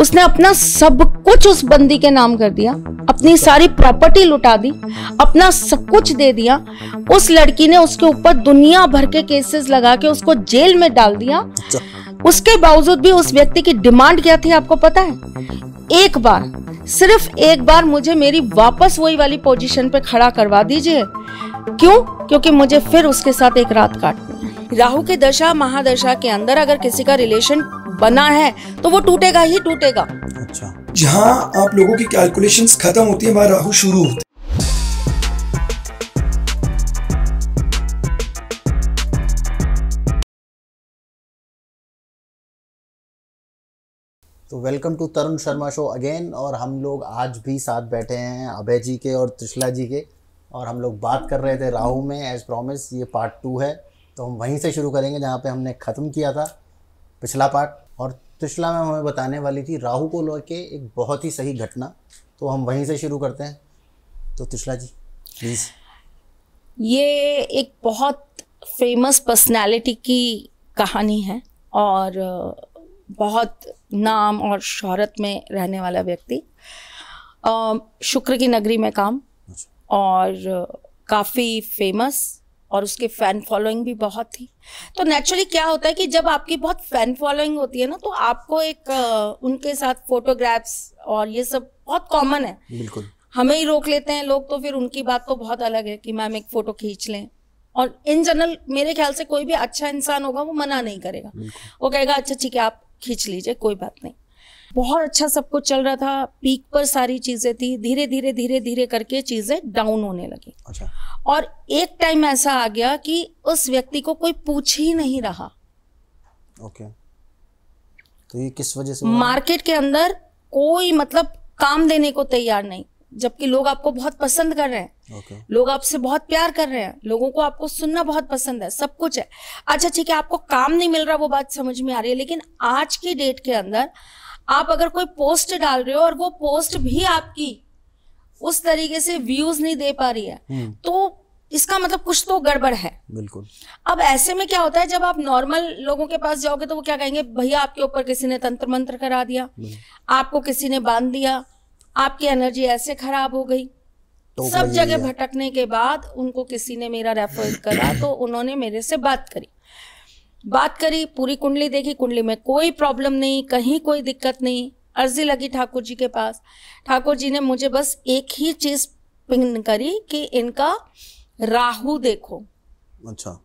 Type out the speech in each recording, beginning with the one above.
उसने अपना सब कुछ उस बंदी के नाम कर दिया अपनी सारी प्रॉपर्टी लुटा दी अपना सब कुछ दे दिया उस लड़की ने उसके ऊपर दुनिया भर के केसेस लगा के उसको जेल में डाल दिया उसके बावजूद भी उस व्यक्ति की डिमांड क्या थी आपको पता है एक बार सिर्फ एक बार मुझे मेरी वापस वही वाली पोजीशन पे खड़ा करवा दीजिए क्यों क्योंकि मुझे फिर उसके साथ एक रात काटनी राहु के दशा महादशा के अंदर अगर किसी का रिलेशन बना है तो वो टूटेगा ही टूटेगा अच्छा जहाँ आप लोगों की कैलकुलेशन खत्म होती है वहाँ राहु शुरू होती है तो welcome to Tarun Sharma show again और हम लोग आज भी साथ बैठे हैं अभय जी के और त्रिशला जी के और हम लोग बात कर रहे थे राहु में एज प्रॉमिस ये पार्ट टू है तो हम वहीं से शुरू करेंगे जहाँ पे हमने ख़त्म किया था पिछला पार्ट और पिछला में हमें बताने वाली थी राहु को लेके एक बहुत ही सही घटना तो हम वहीं से शुरू करते हैं तो तिशला जी प्लीज़ ये एक बहुत फेमस पर्सनालिटी की कहानी है और बहुत नाम और शहरत में रहने वाला व्यक्ति शुक्र की नगरी में काम अच्छा। और काफ़ी फेमस और उसके फैन फॉलोइंग भी बहुत थी तो नेचुरली क्या होता है कि जब आपकी बहुत फैन फॉलोइंग होती है ना तो आपको एक उनके साथ फोटोग्राफ्स और ये सब बहुत कॉमन है बिल्कुल हमें ही रोक लेते हैं लोग तो फिर उनकी बात तो बहुत अलग है कि मैम एक फोटो खींच लें और इन जनरल मेरे ख्याल से कोई भी अच्छा इंसान होगा वो मना नहीं करेगा वो कहेगा अच्छा ठीक है आप खींच लीजिए कोई बात नहीं बहुत अच्छा सब कुछ चल रहा था पीक पर सारी चीजें थी धीरे धीरे धीरे धीरे करके चीजें डाउन होने लगी अच्छा और एक टाइम ऐसा आ गया कि उस व्यक्ति को कोई पूछ ही नहीं रहा ओके तो ये किस वजह से मार्केट के अंदर कोई मतलब काम देने को तैयार नहीं जबकि लोग आपको बहुत पसंद कर रहे हैं okay. लोग आपसे बहुत प्यार कर रहे हैं लोगों को आपको सुनना बहुत पसंद है सब कुछ है अच्छा ठीक है आपको काम नहीं मिल रहा वो बात समझ में आ रही है लेकिन आज की डेट के अंदर आप अगर कोई पोस्ट डाल रहे हो और वो पोस्ट भी आपकी उस तरीके से व्यूज नहीं दे पा रही है हम्म। तो इसका मतलब कुछ तो गड़बड़ है बिल्कुल अब ऐसे में क्या होता है जब आप नॉर्मल लोगों के पास जाओगे तो वो क्या कहेंगे भैया आपके ऊपर किसी ने तंत्र मंत्र करा दिया आपको किसी ने बांध दिया आपकी एनर्जी ऐसे खराब हो गई तो सब जगह भटकने के बाद उनको किसी ने मेरा रेफर करा तो उन्होंने मेरे से बात करी बात करी पूरी कुंडली देखी कुंडली में कोई प्रॉब्लम नहीं कहीं कोई दिक्कत नहीं अर्जी लगी ठाकुर जी के पास ठाकुर जी ने मुझे बस एक ही चीज पिंग करी कि इनका राहु देखो अच्छा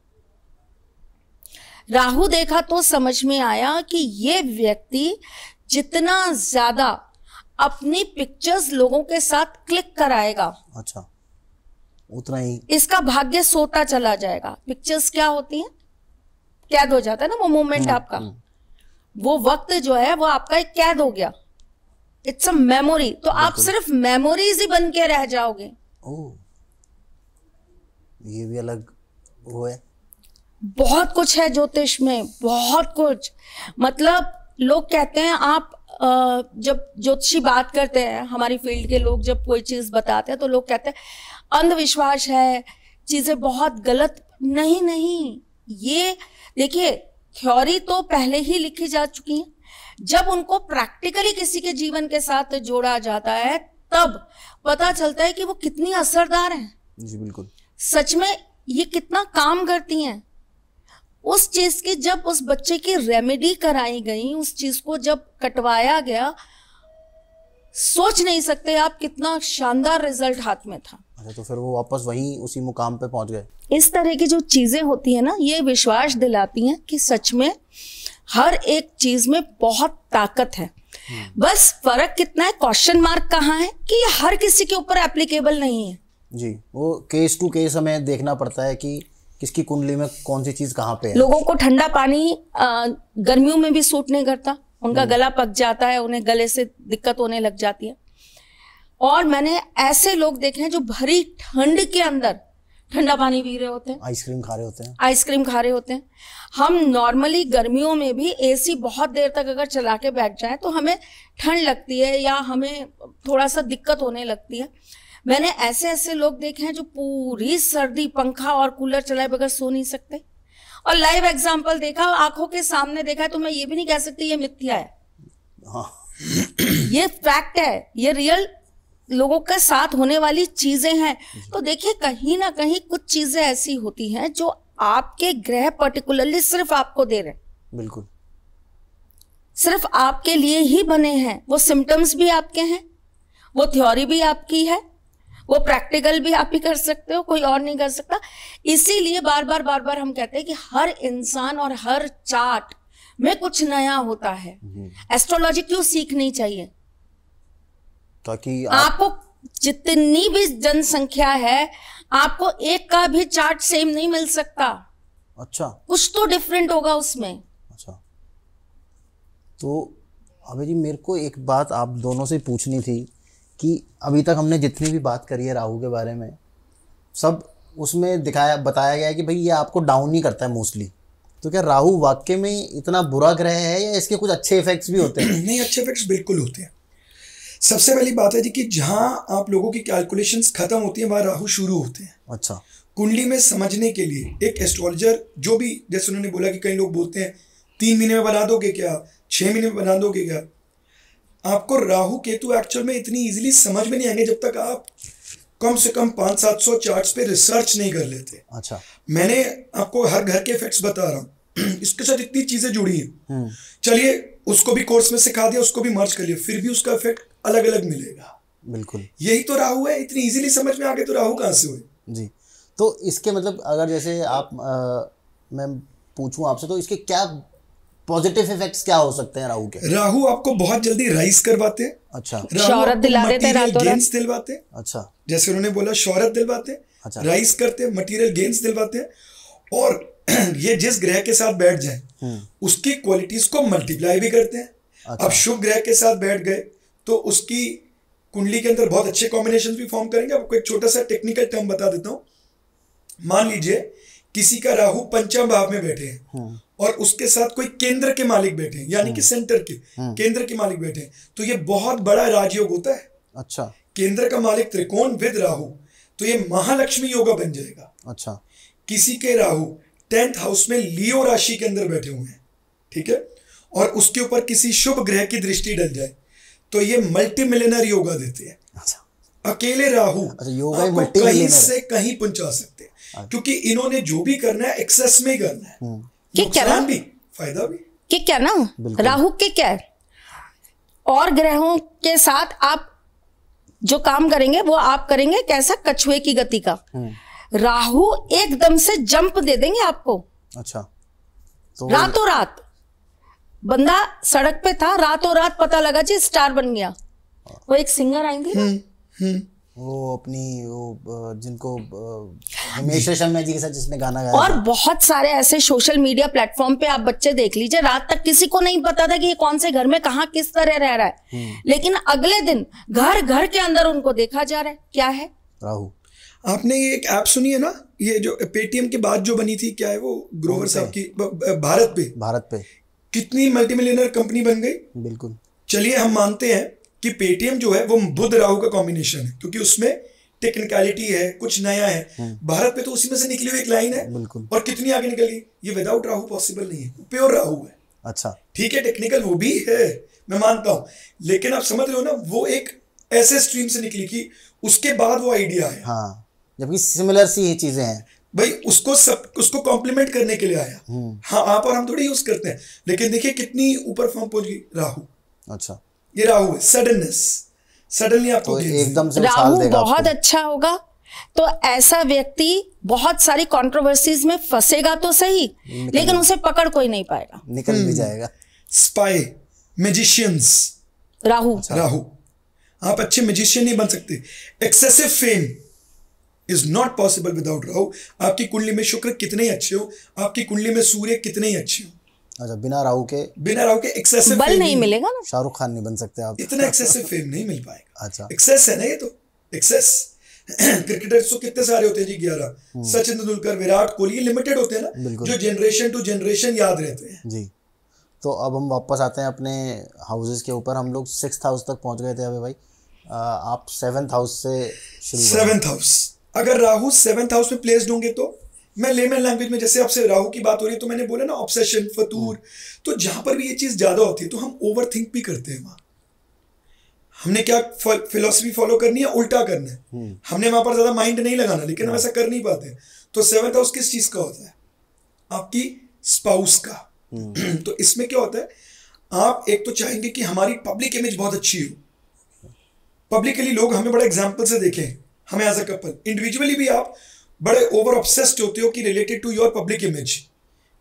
राहु देखा तो समझ में आया कि ये व्यक्ति जितना ज्यादा अपनी पिक्चर्स लोगों के साथ क्लिक कराएगा अच्छा उतना ही इसका भाग्य सोता चला जाएगा पिक्चर्स क्या होती हैं कैद हो जाता है ना वो मोमेंट हम्म, आपका हम्म। वो वक्त जो है वो आपका एक कैद हो गया इट्स अ मेमोरी तो आप सिर्फ मेमोरीज ही बन के रह जाओगे ये भी अलग वो है बहुत कुछ है ज्योतिष में बहुत कुछ मतलब लोग कहते हैं आप जब ज्योतिषी बात करते हैं हमारी फील्ड के लोग जब कोई चीज बताते हैं तो लोग कहते हैं अंधविश्वास है चीजें बहुत गलत नहीं नहीं ये देखिए थ्योरी तो पहले ही लिखी जा चुकी है जब उनको प्रैक्टिकली किसी के जीवन के साथ जोड़ा जाता है तब पता चलता है कि वो कितनी असरदार है जी बिल्कुल सच में ये कितना काम करती हैं उस चीज की जब उस बच्चे की रेमेडी कराई गई उस चीज को जब कटवाया गया सोच नहीं सकते आप कितना शानदार रिजल्ट हाथ में था अच्छा तो फिर वो वापस वहीं उसी मुकाम पे पहुंच गए इस तरह की जो चीज़ें होती है ना ये विश्वास दिलाती हैं कि सच में हर एक चीज़ में बहुत ताकत है बस फर्क कितना है क्वेश्चन मार्क कहाँ है कि हर किसी के ऊपर एप्लीकेबल नहीं है जी वो केस टू केस हमें देखना पड़ता है कि किसकी कुंडली में कौन सी चीज़ कहाँ पे है लोगों को ठंडा पानी गर्मियों में भी सूट नहीं करता उनका हम्म। गला पक जाता है उन्हें गले से दिक्कत होने लग जाती है और मैंने ऐसे लोग देखे हैं जो भरी ठंड के अंदर ठंडा पानी पी रहे होते हैं आइसक्रीम खा रहे होते हैं आइसक्रीम खा रहे होते हैं हम नॉर्मली गर्मियों में भी एसी बहुत देर तक अगर चला के बैठ जाए तो हमें ठंड लगती है या हमें थोड़ा सा दिक्कत होने लगती है मैंने ऐसे ऐसे लोग देखे हैं जो पूरी सर्दी पंखा और कूलर चलाए बगैर सो नहीं सकते और लाइव एग्जाम्पल देखा आंखों के सामने देखा तो मैं ये भी नहीं कह सकती ये मिथ्या है हाँ। ये फैक्ट है ये रियल लोगों के साथ हाँ। होने वाली चीजें हैं तो देखिए कहीं ना कहीं कुछ चीजें ऐसी होती हैं जो आपके ग्रह पर्टिकुलरली सिर्फ आपको दे रहे हैं बिल्कुल सिर्फ आपके लिए ही बने हैं वो सिम्टम्स भी आपके हैं वो थ्योरी भी आपकी है वो प्रैक्टिकल भी आप ही कर सकते हो कोई और नहीं कर सकता इसीलिए बार बार बार बार हम कहते हैं कि हर इंसान और हर चार्ट में कुछ नया होता है एस्ट्रोलॉजी क्यों सीखनी चाहिए ताकि आप... आपको जितनी भी जनसंख्या है आपको एक का भी चार्ट सेम नहीं मिल सकता अच्छा कुछ तो डिफरेंट होगा उसमें अच्छा तो अभी जी मेरे को एक बात आप दोनों से पूछनी थी कि अभी तक हमने जितनी भी बात करी है राहु के बारे में सब उसमें दिखाया बताया गया है कि भाई ये आपको डाउन नहीं करता है मोस्टली तो क्या राहु वाक्य में इतना बुरा ग्रह है या इसके कुछ अच्छे इफेक्ट्स भी होते हैं नहीं अच्छे इफेक्ट्स बिल्कुल होते हैं सबसे पहली बात है जी कि जहाँ आप लोगों की कैलकुलेशन खत्म होती है वहां राहु शुरू होते हैं अच्छा कुंडली में समझने के लिए एक एस्ट्रोलॉजर जो भी जैसे उन्होंने बोला कि कई लोग बोलते हैं तीन महीने में बना दोगे क्या छह महीने में बना दोगे क्या आपको राहु केतु एक्चुअल में इतनी इजीली समझ में नहीं आएंगे जब तक आप कम से कम पांच सात सौ चार्ट पे रिसर्च नहीं कर लेते अच्छा मैंने आपको हर घर के इफेक्ट बता रहा हूँ इसके साथ इतनी चीज़ें जुड़ी हैं हम्म। चलिए उसको भी कोर्स में सिखा दिया उसको भी मर्ज कर लिया फिर भी उसका इफेक्ट अलग अलग मिलेगा बिल्कुल यही तो राहु है इतनी इजीली समझ में आ गए तो राहु कहाँ से हुए जी तो इसके मतलब अगर जैसे आप आ, मैं पूछूं आपसे तो इसके क्या पॉजिटिव इफेक्ट्स क्या हो सकते हैं राहु के राहु आपको बहुत जल्दी राइस करवाते हैं अच्छा शौहरत दिला देते हैं गेंस दिलवाते अच्छा जैसे उन्होंने बोला शौहरत दिलवाते राइस अच्छा करते हैं मटेरियल गेंस दिलवाते हैं और ये जिस ग्रह के साथ बैठ जाए हम्म। उसकी क्वालिटीज को मल्टीप्लाई भी करते हैं अच्छा। अब शुभ ग्रह के साथ बैठ गए तो उसकी कुंडली के अंदर बहुत अच्छे कॉम्बिनेशन भी फॉर्म करेंगे आपको एक छोटा सा टेक्निकल टर्म बता देता हूं मान लीजिए किसी का राहु पंचम भाव में बैठे हैं हम्म। और उसके साथ कोई केंद्र के मालिक बैठे हैं यानी कि सेंटर हम्म। के हम्म। केंद्र के मालिक बैठे हैं तो ये बहुत बड़ा राजयोग होता है अच्छा केंद्र का मालिक त्रिकोण विद राहु तो ये महालक्ष्मी योगा बन जाएगा अच्छा किसी के राहु टेंथ हाउस में लियो राशि के अंदर बैठे हुए हैं ठीक है और उसके ऊपर किसी शुभ ग्रह की दृष्टि डल जाए तो ये मल्टी मिलेनर योगा देते हैं अच्छा। अकेले राहु योगा अच्छा, आपको कहीं से कहीं पहुंचा सकते हैं अच्छा। क्योंकि इन्होंने जो भी करना है एक्सेस में करना है हम्म। ये क्या ना भी फायदा भी ये क्या ना राहु के क्या है और ग्रहों के साथ आप जो काम करेंगे वो आप करेंगे कैसा कछुए की गति का हम्म। राहु एकदम से जंप दे देंगे आपको अच्छा तो रातों रात बंदा सड़क पे था रातों रात पता लगा जी स्टार बन गया वो एक सिंगर आएंगे हम्म, हम्म। वो अपनी वो जिनको हिमेश शर्मा जी के साथ जिसने गाना गाया और बहुत सारे ऐसे सोशल मीडिया प्लेटफॉर्म पे आप बच्चे देख लीजिए रात तक किसी को नहीं पता था कि ये कौन से घर में कहा किस तरह रह रहा है हम्म। लेकिन अगले दिन घर घर के अंदर उनको देखा जा रहा है क्या है राहु आपने ये एक ऐप सुनी है ना ये जो पेटीएम के बाद जो बनी थी क्या है वो ग्रोवर साहब की भारत पे भारत पे कितनी मल्टी मिलियनर कंपनी बन गई बिल्कुल चलिए हम मानते हैं कि पेटीएम जो है वो बुद्ध राहु का कॉम्बिनेशन है क्योंकि उसमें टेक्निकलिटी है कुछ नया है हाँ। भारत में तो उसी में से निकली हुई एक लाइन है और कितनी आगे निकली ये विदाउट राहु पॉसिबल नहीं है प्योर राहु है अच्छा ठीक है टेक्निकल वो भी है मैं मानता हूं लेकिन आप समझ रहे हो ना वो एक ऐसे स्ट्रीम से निकली कि उसके बाद वो आइडिया है हाँ जबकि सिमिलर सी ही चीजें हैं भाई उसको सब उसको कॉम्प्लीमेंट करने के लिए आया हम्म। हाँ आप और हम थोड़ी यूज करते हैं लेकिन देखिए कितनी ऊपर फॉर्म पहुंच गई राहु अच्छा ये राहु है सडननेस सडनली आपको तो एकदम से राहु बहुत अच्छा होगा तो ऐसा व्यक्ति बहुत सारी कंट्रोवर्सीज में फंसेगा तो सही लेकिन उसे पकड़ कोई नहीं पाएगा निकल भी हम्म। जाएगा स्पाई मैजिशियंस राहु अच्छा। राहु आप अच्छे मैजिशियन नहीं बन सकते excessive fame is not possible without Rahu आपकी कुंडली में शुक्र कितने ही अच्छे हो आपकी कुंडली में सूर्य कितने ही अच्छे हो अच्छा बिना राहु के बिना राहु के एक्सेसिव बल नहीं मिलेगा ना शाहरुख खान नहीं बन सकते आप इतना एक्सेसिव फेम नहीं मिल पाएगा अच्छा एक्सेस है ना ये तो एक्सेस क्रिकेटर्स तो कितने सारे होते हैं जी ग्यारह हम्म। सचिन तेंदुलकर विराट कोहली लिमिटेड होते हैं ना जो जनरेशन टू जनरेशन याद रहते हैं जी तो अब हम वापस आते हैं अपने हाउसेस के ऊपर हम लोग सिक्स हाउस तक पहुंच गए थे अभी भाई आ, आप सेवेंथ हाउस से शुरू सेवेंथ हाउस अगर राहु सेवंथ हाउस में प्लेस्ड होंगे तो मैं लेमन लैंग्वेज में जैसे आपसे राहु की बात हो रही है तो मैंने बोला ना ऑब्सेशन फतूर तो जहां पर भी ये चीज ज्यादा होती है तो हम ओवर थिंक भी करते हैं वहां हमने क्या फिलोसफी फॉलो करनी है उल्टा करना है हम्म। हमने वहां पर ज्यादा माइंड नहीं लगाना लेकिन हम हाँ। ऐसा कर नहीं पाते तो सेवन्थ हाउस किस चीज का होता है आपकी स्पाउस का हम्म। तो इसमें क्या होता है आप एक तो चाहेंगे कि हमारी पब्लिक इमेज बहुत अच्छी हो पब्लिकली लोग हमें बड़ा एग्जाम्पल से देखें हमें एज अ कपल इंडिविजुअली भी आप बड़े ओवर ऑब्सेस्ड होते हो कि related to your public image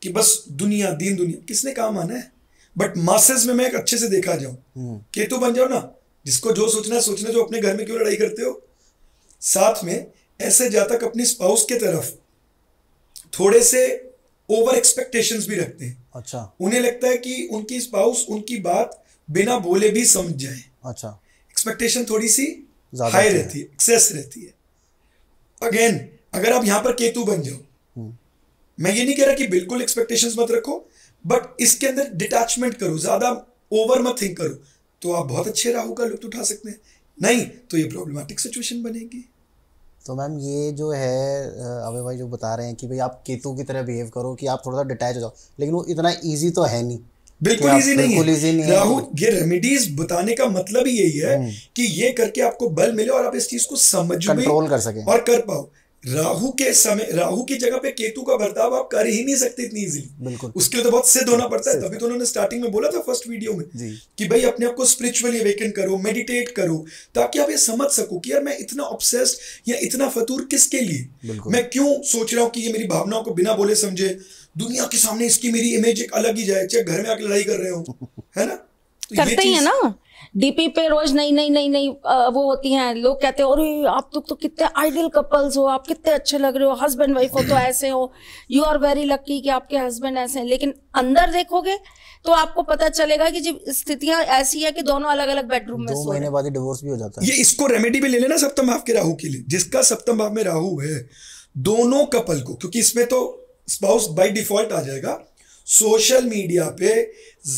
कि बस दुनिया दीन दुनिया किसने काम आना है बट मासेस में मैं एक अच्छे से देखा जाऊं हम्म। के तो बन जाओ ना जिसको जो सोचना है सोचना जो अपने घर में क्यों लड़ाई करते हो साथ में ऐसे जातक अपनी स्पाउस के तरफ थोड़े से ओवर एक्सपेक्टेशन भी रखते हैं अच्छा उन्हें लगता है कि उनकी स्पाउस उनकी बात बिना बोले भी समझ जाए अच्छा एक्सपेक्टेशन थोड़ी सी हाई रहती है एक्सेस रहती है अगेन अगर आप यहां पर केतु बन जाओ हम्म। मैं ये नहीं कह रहा कि बिल्कुल एक्सपेक्टेशन मत रखो बट इसके अंदर डिटैचमेंट करो ज्यादा ओवर मत थिंक करो तो आप बहुत अच्छे राहु का लुप्त उठा सकते हैं नहीं तो ये प्रॉब्लमेटिक सिचुएशन बनेगी तो मैम ये जो है अभय भाई जो बता रहे हैं कि भाई आप केतु की तरह बिहेव करो कि आप थोड़ा सा डिटैच हो जाओ लेकिन वो इतना ईजी तो है नहीं बिल्कुल इजी नहीं है, राहुल ये रेमेडीज बताने का मतलब ही यही है हम्म। कि ये करके आपको बल मिले और आप इस चीज को समझ कंट्रोल कर सके और कर पाओ राहु के समय राहु की जगह पे केतु का बर्ताव आप कर ही नहीं सकते इतनी इजीली उसके लिए तो बहुत सिद्ध होना पड़ता है तभी तो उन्होंने स्टार्टिंग में बोला था फर्स्ट वीडियो में कि भाई अपने आप को स्पिरिचुअली अवेकन करो मेडिटेट करो ताकि आप ये समझ सको कि यार मैं इतना ऑब्सेस्ड या इतना फतूर किसके लिए मैं क्यों सोच रहा हूँ कि ये मेरी भावनाओं को बिना बोले समझे दुनिया के सामने इसकी मेरी इमेज एक अलग ही जाए चाहे घर में आके लड़ाई कर रहे हो है ना तो करते ही है ना डीपी पे रोज नई नई नई नई वो होती हैं लोग कहते हैं अरे आप तो, तो कितने आइडियल कपल्स हो आप कितने अच्छे लग रहे हो हस्बैंड वाइफ हो तो ऐसे हो यू आर वेरी लकी कि आपके हस्बैंड ऐसे हैं लेकिन अंदर देखोगे तो आपको पता चलेगा कि जब स्थितियां ऐसी है कि दोनों अलग अलग बेडरूम में महीने बाद डिवोर्स भी हो जाता है ये इसको रेमेडी भी ले लेना सप्तम भाव के राहु के लिए जिसका सप्तम भाव में राहु है दोनों कपल को क्योंकि इसमें तो स्पाउस बाय डिफॉल्ट आ जाएगा सोशल मीडिया पे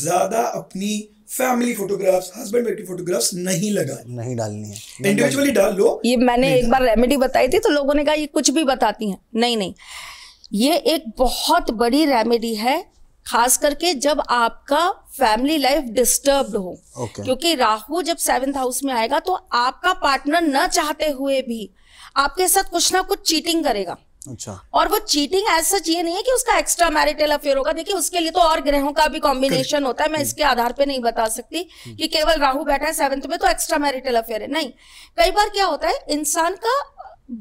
ज़्यादा अपनी फैमिली फोटोग्राफ्स हस्बैंड वाइफ की फोटोग्राफ्स नहीं लगा नहीं डालनी है इंडिविजुअली डाल लो ये मैंने एक बार रेमेडी बताई थी तो लोगों ने कहा ये कुछ भी बताती हैं नहीं नहीं ये एक बहुत बड़ी रेमेडी है खास करके जब आपका फैमिली लाइफ डिस्टर्ब्ड हो okay. क्योंकि राहु जब सेवेंथ हाउस में आएगा तो आपका पार्टनर न चाहते हुए भी आपके साथ कुछ ना कुछ चीटिंग करेगा अच्छा और वो चीटिंग एज सच ये नहीं है कि उसका एक्स्ट्रा मैरिटल अफेयर होगा देखिए उसके लिए तो और ग्रहों का भी कॉम्बिनेशन होता है मैं हम्म। इसके आधार पे नहीं बता सकती हम्म। कि केवल राहु बैठा है सेवंथ में तो एक्स्ट्रा मैरिटल अफेयर है नहीं कई बार क्या होता है इंसान का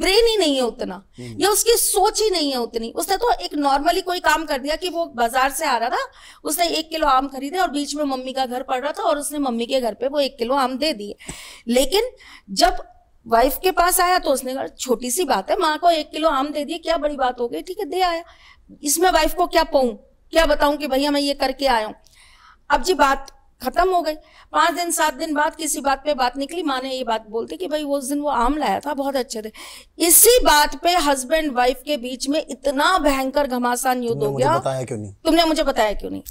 ब्रेन ही नहीं है उतना हम्म। या उसकी सोच ही नहीं है उतनी उसने तो एक नॉर्मली कोई काम कर दिया कि वो बाजार से आ रहा था उसने एक किलो आम खरीदे और बीच में मम्मी का घर पड़ रहा था और उसने मम्मी के घर पे वो एक किलो आम दे दिए लेकिन जब वाइफ के पास आया तो उसने कहा छोटी सी बात है माँ को एक किलो आम दे दिए क्या बड़ी बात हो गई ठीक है दे आया इसमें वाइफ को क्या पाऊँ क्या बताऊं कि भैया मैं ये करके आया हूं अब जी बात खत्म हो गई पांच दिन सात दिन बाद किसी बात पे बात निकली माँ ने ये बात बोलती कि भाई उस दिन वो आम लाया था बहुत अच्छे थे इसी बात पे हस्बैंड वाइफ के बीच में इतना भयंकर घमासान युद्ध हो गया बताया क्यों नहीं तुमने मुझे बताया क्यों नहीं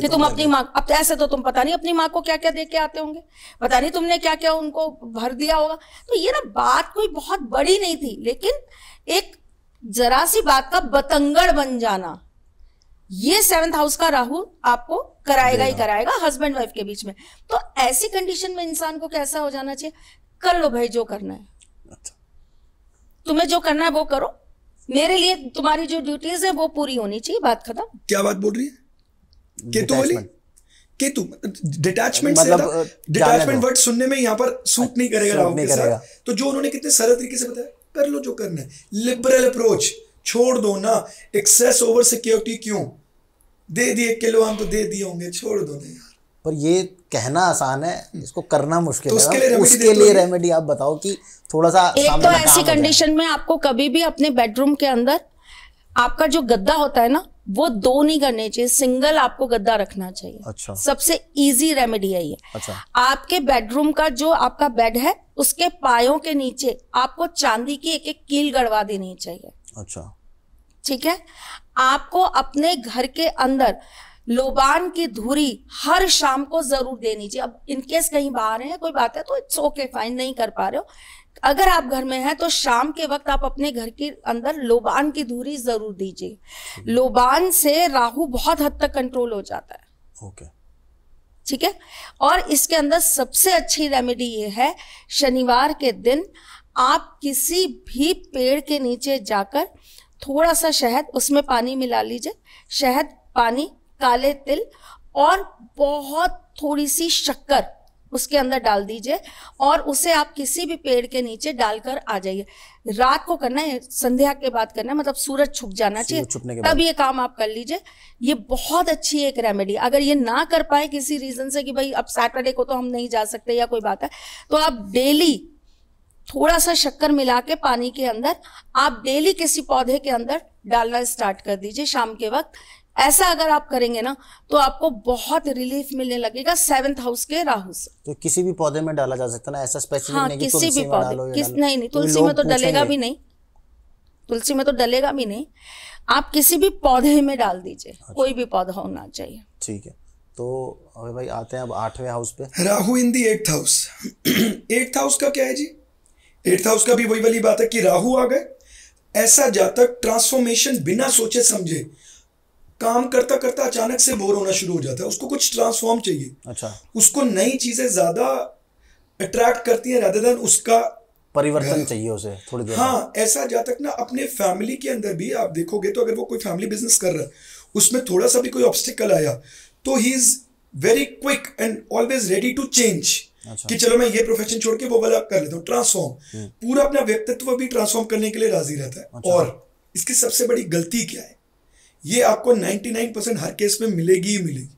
कि तुम अपनी माँ अब ऐसे तो तुम पता नहीं अपनी माँ को क्या क्या दे के आते होंगे पता नहीं तुमने क्या क्या उनको भर दिया होगा तो ये ना बात कोई बहुत बड़ी नहीं थी लेकिन एक जरा सी बात का बतंगड़ बन जाना ये सेवंथ हाउस का राहु आपको कराएगा ही कराएगा हस्बैंड वाइफ के बीच में तो ऐसी कंडीशन में इंसान को कैसा हो जाना चाहिए कर लो भाई जो करना है अच्छा। तुम्हें जो करना है वो करो मेरे लिए तुम्हारी जो ड्यूटीज है वो पूरी होनी चाहिए बात खत्म क्या बात बोल रही है केतु वाली केतु डिटैचमेंट मतलब डिटैचमेंट वर्ड सुनने में यहाँ पर सूट नहीं करेगा राहुल के साथ तो जो उन्होंने कितने सरल तरीके से बताया कर लो जो करना है लिबरल अप्रोच छोड़ दो ना एक्सेस ओवर सिक्योरिटी क्यों दे दिए किलो हम तो दे दिए होंगे छोड़ दो ना यार पर ये कहना आसान है हम्म। इसको करना मुश्किल तो उसके लिए उसके लिए रेमेडी आप बताओ कि थोड़ा सा एक तो ऐसी कंडीशन में आपको कभी भी अपने बेडरूम के अंदर आपका जो गद्दा होता है ना वो दो नहीं करने चाहिए सिंगल आपको गद्दा रखना चाहिए अच्छा सबसे इजी रेमेडी है ये अच्छा आपके बेडरूम का जो आपका बेड है उसके पायों के नीचे आपको चांदी की एक एक कील गड़वा देनी चाहिए अच्छा ठीक है आपको अपने घर के अंदर लोबान की धुरी हर शाम को जरूर देनी चाहिए अब इनकेस कहीं बाहर है कोई बात है तो इट्स ओके फाइन नहीं कर पा रहे हो अगर आप घर में हैं तो शाम के वक्त आप अपने घर के अंदर लोबान की धूरी जरूर दीजिए हम्म। लोबान से राहु बहुत हद तक कंट्रोल हो जाता है ओके ठीक है और इसके अंदर सबसे अच्छी रेमेडी ये है शनिवार के दिन आप किसी भी पेड़ के नीचे जाकर थोड़ा सा शहद उसमें पानी मिला लीजिए शहद पानी काले तिल और बहुत थोड़ी सी शक्कर उसके अंदर डाल दीजिए और उसे आप किसी भी पेड़ के नीचे डालकर आ जाइए रात को करना है संध्या के बाद करना है मतलब सूरज छुप जाना चाहिए तब ये काम आप कर लीजिए ये बहुत अच्छी एक रेमेडी अगर ये ना कर पाए किसी रीजन से कि भाई अब सैटरडे को तो हम नहीं जा सकते या कोई बात है तो आप डेली थोड़ा सा शक्कर मिला के पानी के अंदर आप डेली किसी पौधे के अंदर डालना स्टार्ट कर दीजिए शाम के वक्त ऐसा अगर आप करेंगे ना तो आपको बहुत रिलीफ मिलने लगेगा सेवंथ हाउस के राहु से तो किसी भी पौधे में डाला जा सकता ना ऐसा स्पेशल हाँ, नहीं किसी भी पौधे किस नहीं नहीं तो तुलसी में तो डलेगा भी नहीं तुलसी में तो डलेगा भी नहीं आप किसी भी पौधे में डाल दीजिए अच्छा। कोई भी पौधा होना चाहिए ठीक है तो अभी भाई आते हैं अब आठवें हाउस पे Rahu in the eighth house eighth house का क्या है जी एट्थ हाउस का भी वही वाली बात है कि राहु आ गए ऐसा जातक ट्रांसफॉर्मेशन बिना सोचे समझे काम करता करता अचानक से बोर होना शुरू हो जाता है उसको कुछ ट्रांसफॉर्म चाहिए अच्छा उसको नई चीजें ज्यादा अट्रैक्ट करती हैं रादर देन उसका परिवर्तन चाहिए उसे थोड़ी देर हाँ ऐसा जा तक ना अपने फैमिली के अंदर भी आप देखोगे तो अगर वो कोई फैमिली बिजनेस कर रहा है उसमें थोड़ा सा भी कोई ऑब्स्टिकल आया तो he is very quick and always ready to change कि चलो मैं ये प्रोफेशन छोड़ के वो वाला कर लेता हूँ ट्रांसफॉर्म हम्म। पूरा अपना व्यक्तित्व भी ट्रांसफॉर्म करने के लिए राजी रहता है अच्छा। और इसकी सबसे बड़ी गलती क्या है ये आपको 99 परसेंट हर केस में मिलेगी ही मिलेगी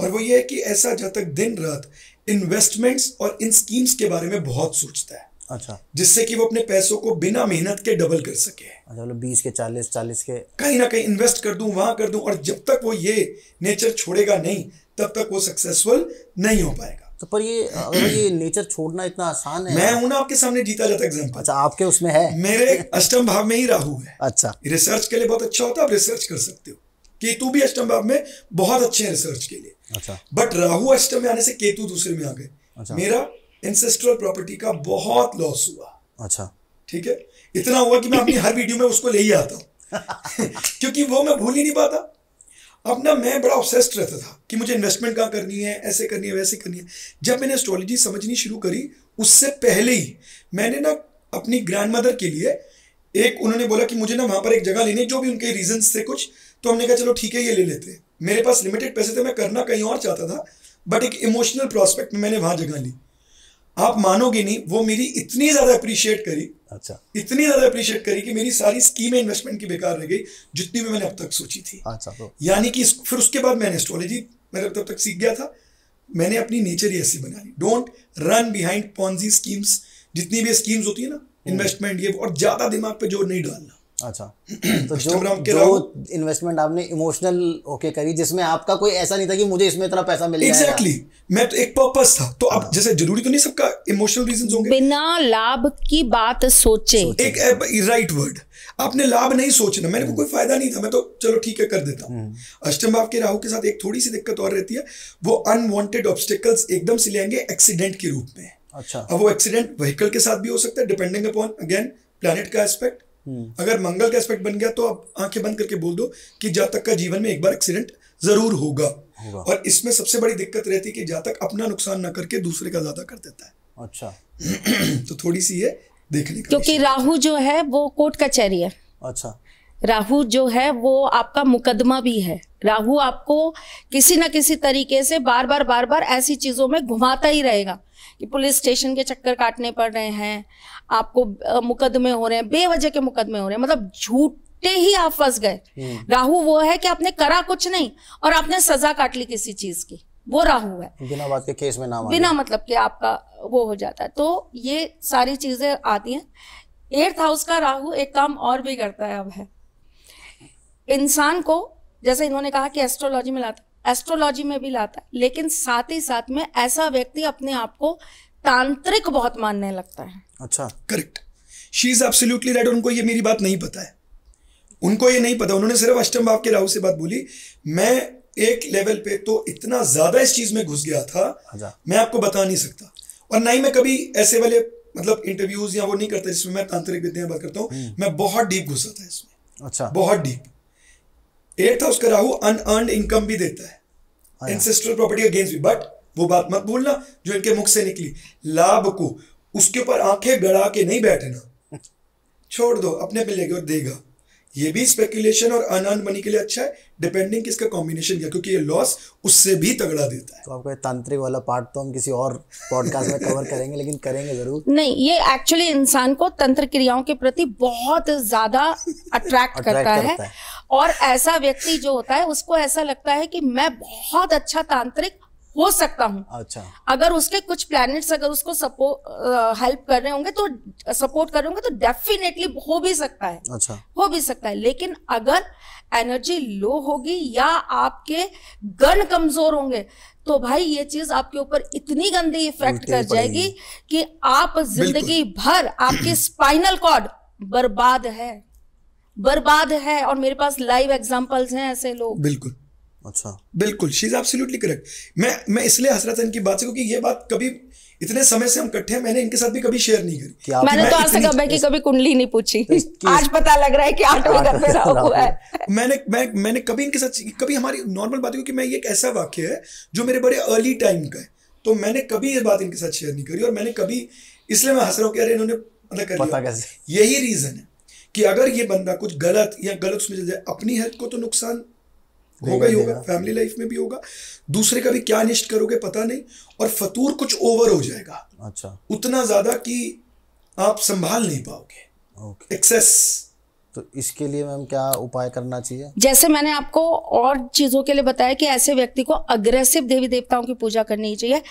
और वो ये है कि ऐसा जहाँ तक दिन रात इन्वेस्टमेंट्स और इन स्कीम्स के बारे में बहुत सोचता है अच्छा जिससे कि वो अपने पैसों को बिना मेहनत के डबल कर सके अच्छा मतलब बीस के चालीस चालीस के कहीं ना कहीं इन्वेस्ट कर दूं वहां कर दूं और जब तक वो ये नेचर छोड़ेगा नहीं तब तक वो सक्सेसफुल नहीं हो पाएगा तो पर ये अगर ये नेचर छोड़ना इतना आसान है मैं हूं ना आपके सामने जीता जाता एग्जाम्पल अच्छा आपके उसमें है मेरे अष्टम भाव में ही राहु है अच्छा रिसर्च के लिए बहुत अच्छा होता है आप रिसर्च कर सकते हो केतु भी अष्टम भाव में बहुत अच्छे हैं रिसर्च के लिए अच्छा बट राहु अष्टम में आने से केतु दूसरे में आ गए अच्छा। मेरा इंसेस्ट्रल प्रॉपर्टी का बहुत लॉस हुआ अच्छा ठीक है इतना हुआ कि मैं अपनी हर वीडियो में उसको ले ही आता हूँ क्योंकि वो मैं भूल ही नहीं पाता अब ना मैं बड़ा ऑब्सेस्ड रहता था कि मुझे इन्वेस्टमेंट कहाँ करनी है ऐसे करनी है वैसे करनी है जब मैंने एस्ट्रोलॉजी समझनी शुरू करी उससे पहले ही मैंने ना अपनी ग्रैंड मदर के लिए एक उन्होंने बोला कि मुझे ना वहाँ पर एक जगह लेनी है जो भी उनके रीजन थे कुछ तो हमने कहा चलो ठीक है ये ले लेते हैं मेरे पास लिमिटेड पैसे थे मैं करना कहीं और चाहता था बट एक इमोशनल प्रॉस्पेक्ट में मैंने वहाँ जगह ली आप मानोगे नहीं वो मेरी इतनी ज्यादा अप्रिशिएट करी अच्छा इतनी ज्यादा अप्रिशिएट करी कि मेरी सारी स्कीम इन्वेस्टमेंट की बेकार रह गई जितनी भी मैंने अब तक सोची थी अच्छा तो यानी कि फिर उसके बाद मैंने एस्ट्रोलॉजी मतलब तब तक सीख गया था मैंने अपनी नेचर ही ऐसी बना ली don't run behind Ponzi schemes जितनी भी स्कीम्स होती है ना इन्वेस्टमेंट हम्म। ये और ज्यादा दिमाग पे जोर नहीं डालना अच्छा तो जो जो इन्वेस्टमेंट आपने इमोशनल ओके करी जिसमें आपका कोई ऐसा नहीं था कि मुझे इसमें इतना पैसा मिलेगा एग्जैक्टली exactly. मैं तो एक पर्पस था तो आप हाँ। जैसे जरूरी तो नहीं सबका इमोशनल रीजंस होंगे बिना लाभ की बात सोचे, सोचे। एक राइट वर्ड आपने लाभ नहीं सोचना मेरे को हम्म। कोई फायदा नहीं था मैं तो चलो ठीक है कर देता हूँ हम्म। अष्टम भाव के राहु के साथ एक थोड़ी सी दिक्कत और रहती है वो अनवांटेड ऑब्स्टिकल्स एकदम से लेंगे एक्सीडेंट के रूप में अच्छा अब वो एक्सीडेंट व्हीकल के साथ भी हो सकता है डिपेंडिंग अपॉन अगेन प्लानिट का एस्पेक्ट हम्म। अगर मंगल का एस्पेक्ट बन गया तो आप आंखें बंद करके बोल दो कि जातक का जीवन में एक बार एक्सीडेंट जरूर होगा और इसमें सबसे बड़ी दिक्कत रहती है कि जातक अपना नुकसान ना करके दूसरे का ज्यादा कर देता है अच्छा तो थोड़ी सी ये देखने का क्योंकि राहु जो है वो कोर्ट कचहरी है अच्छा राहु जो है वो आपका मुकदमा भी है राहु आपको किसी ना किसी तरीके से बार बार बार बार ऐसी चीज़ों में घुमाता ही रहेगा कि पुलिस स्टेशन के चक्कर काटने पड़ रहे हैं आपको मुकदमे हो रहे हैं बेवजह के मुकदमे हो रहे हैं मतलब झूठ ही आप फंस गए हम्म। राहु वो है कि आपने करा कुछ नहीं और आपने सजा काट ली किसी चीज की वो राहु है बिना बात के केस में नाम बिना मतलब कि आपका वो हो जाता है तो ये सारी चीजें आती हैं एर्थ हाउस का राहु एक काम और भी करता है अब है इंसान को जैसे इन्होंने कहा कि एस्ट्रोलॉजी में लाता एस्ट्रोलॉजी में भी लाता है लेकिन साथ ही साथ में ऐसा व्यक्ति अपने आप को तांत्रिक बहुत मानने लगता है अच्छा correct she is absolutely right उनको ये मेरी बात नहीं पता है उनको ये नहीं पता उन्होंने सिर्फ अष्टम भाव के राहु से बात बोली मैं एक लेवल पे तो इतना ज्यादा इस चीज में घुस गया था अच्छा। मैं आपको बता नहीं सकता और ना ही मैं कभी ऐसे वाले मतलब इंटरव्यूज या वो नहीं करता जिसमें मैं तांत्रिक विद्या बात करता हूँ हम्म। मैं बहुत डीप घुसा था इसमें अच्छा बहुत डीप एट था उसका राहु अनअर्न इनकम भी देता है एंसेस्ट्रल प्रॉपर्टी अगेंस्ट भी बट वो बात मत भूलना जो इनके मुख से निकली लाभ को उसके ऊपर आंखें गड़ा के नहीं बैठना छोड़ दो अपने पे लेगा और देगा ये भी स्पेकुलेशन और अनअर्न मनी के लिए अच्छा है डिपेंडिंग किसका कॉम्बिनेशन क्या क्योंकि ये लॉस उससे भी तगड़ा देता है तो आपका तांत्रिक वाला पार्ट तो हम किसी और पॉडकास्ट में कवर करेंगे लेकिन करेंगे जरूर नहीं ये एक्चुअली इंसान को तंत्र क्रियाओं के प्रति बहुत ज्यादा अट्रैक्ट करता, करता है, है और ऐसा व्यक्ति जो होता है उसको ऐसा लगता है कि मैं बहुत अच्छा तांत्रिक हो सकता हूँ अच्छा अगर उसके कुछ प्लैनेट्स अगर उसको सपोर्ट हेल्प कर रहे होंगे तो सपोर्ट कर रहे होंगे तो डेफिनेटली हो भी सकता है अच्छा हो भी सकता है लेकिन अगर एनर्जी लो होगी या आपके गन कमजोर होंगे तो भाई ये चीज आपके ऊपर इतनी गंदी इफेक्ट कर जाएगी कि आप जिंदगी भर आपके स्पाइनल कॉर्ड बर्बाद है बर्बाद है और मेरे पास लाइव एग्जाम्पल्स हैं ऐसे लोग बिल्कुल अच्छा बिल्कुल शी इज एब्सोल्युटली करेक्ट मैं मैं इसलिए हसरत इनकी बात से क्योंकि ये बात कभी इतने समय से हम इकट्ठे हैं मैंने इनके साथ भी कभी शेयर नहीं करी क्या मैंने तो आज तक अबे की कभी कुंडली नहीं पूछी आज पता लग रहा है कि आठवें घर में रहा हुआ है मैंने मैं मैंने कभी इनके साथ कभी हमारी नॉर्मल बात क्योंकि मैं ये एक ऐसा वाक्य है जो मेरे बड़े अर्ली टाइम का है तो मैंने कभी ये बात इनके साथ शेयर नहीं करी और मैंने कभी इसलिए मैं हंस रहा हूँ कि अरे इन्होंने मतलब कर लिया यही रीजन है कि अगर ये बंदा कुछ गलत या गलत उसमें अपनी हेल्थ को तो नुकसान होगा ही होगा फैमिली लाइफ में भी होगा दूसरे का भी क्या निष्ठ करोगे पता नहीं और फतूर कुछ ओवर हो जाएगा अच्छा उतना ज्यादा कि आप संभाल नहीं पाओगे एक्सेस तो इसके लिए मैम क्या उपाय करना चाहिए जैसे मैंने आपको और चीजों के लिए बताया कि ऐसे व्यक्ति को अग्रेसिव देवी देवताओं की पूजा करनी चाहिए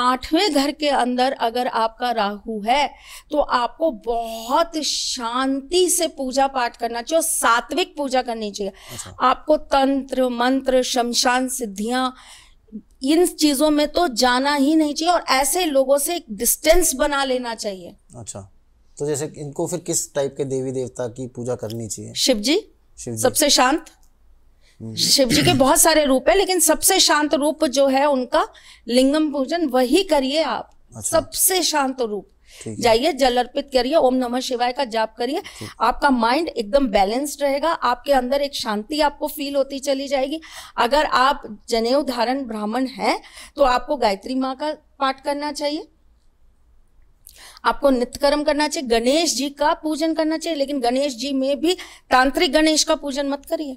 आठवें घर के अंदर अगर आपका राहु है तो आपको बहुत शांति से पूजा पाठ करना चाहिए और सात्विक पूजा करनी चाहिए अच्छा। आपको तंत्र मंत्र शमशान सिद्धियां इन चीजों में तो जाना ही नहीं चाहिए और ऐसे लोगों से एक डिस्टेंस बना लेना चाहिए अच्छा तो जैसे इनको फिर किस टाइप के देवी देवता की पूजा करनी चाहिए शिव जी शिव जी सबसे शांत शिव जी के बहुत सारे रूप है लेकिन सबसे शांत रूप जो है उनका लिंगम पूजन वही करिए आप अच्छा। सबसे शांत रूप जाइए जल अर्पित करिए ओम नमः शिवाय का जाप करिए आपका माइंड एकदम बैलेंस्ड रहेगा आपके अंदर एक शांति आपको फील होती चली जाएगी अगर आप जनेऊ धारण ब्राह्मण हैं तो आपको गायत्री माँ का पाठ करना चाहिए आपको नित्यकर्म करना चाहिए गणेश जी का पूजन करना चाहिए लेकिन गणेश जी में भी तांत्रिक गणेश का पूजन मत करिए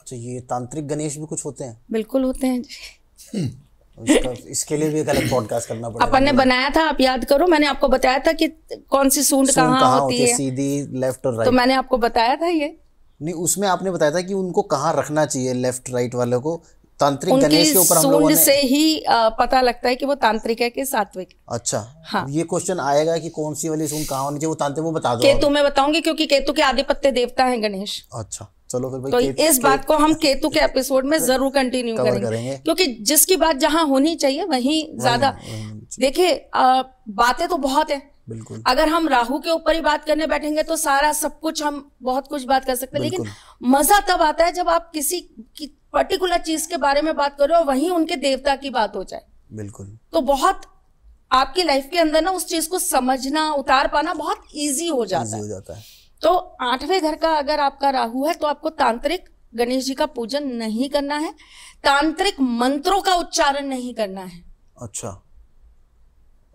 अच्छा ये तांत्रिक गणेश भी कुछ होते हैं बिल्कुल होते हैं जी हम्म। इसके लिए भी एक अलग पॉडकास्ट करना पड़ेगा अपन ने बनाया था आप याद करो मैंने आपको बताया था कि कौन सी सूंड कहाँ होती, होती है सीधी लेफ्ट और राइट तो मैंने आपको बताया था ये नहीं उसमें आपने बताया था कि उनको कहाँ रखना चाहिए लेफ्ट राइट वाले को तांत्रिक गणेश के ऊपर हम लोगों ने से ही पता लगता है कि वो तांत्रिक है कि सात्विक अच्छा हाँ ये क्वेश्चन आएगा कि कौन सी वाली सूंड कहाँ होनी चाहिए वो तांत्रिक वो बता दो केतु में बताऊंगी क्योंकि केतु के आधिपत्य देवता है गणेश अच्छा चलो फिर भाई तो केत, इस केत, बात को हम केतु के एपिसोड में जरूर कंटिन्यू करेंगे, करेंगे। क्योंकि जिसकी बात जहाँ होनी चाहिए वहीं ज्यादा देखिए बातें तो बहुत है बिल्कुल अगर हम राहु के ऊपर ही बात करने बैठेंगे तो सारा सब कुछ हम बहुत कुछ बात कर सकते हैं लेकिन मजा तब आता है जब आप किसी की पर्टिकुलर चीज के बारे में बात करो वहीं उनके देवता की बात हो जाए बिल्कुल तो बहुत आपकी लाइफ के अंदर ना उस चीज को समझना उतार पाना बहुत इजी हो जाता है हो जाता है तो आठवें घर का अगर आपका राहु है तो आपको तांत्रिक गणेश जी का पूजन नहीं करना है तांत्रिक मंत्रों का उच्चारण नहीं करना है अच्छा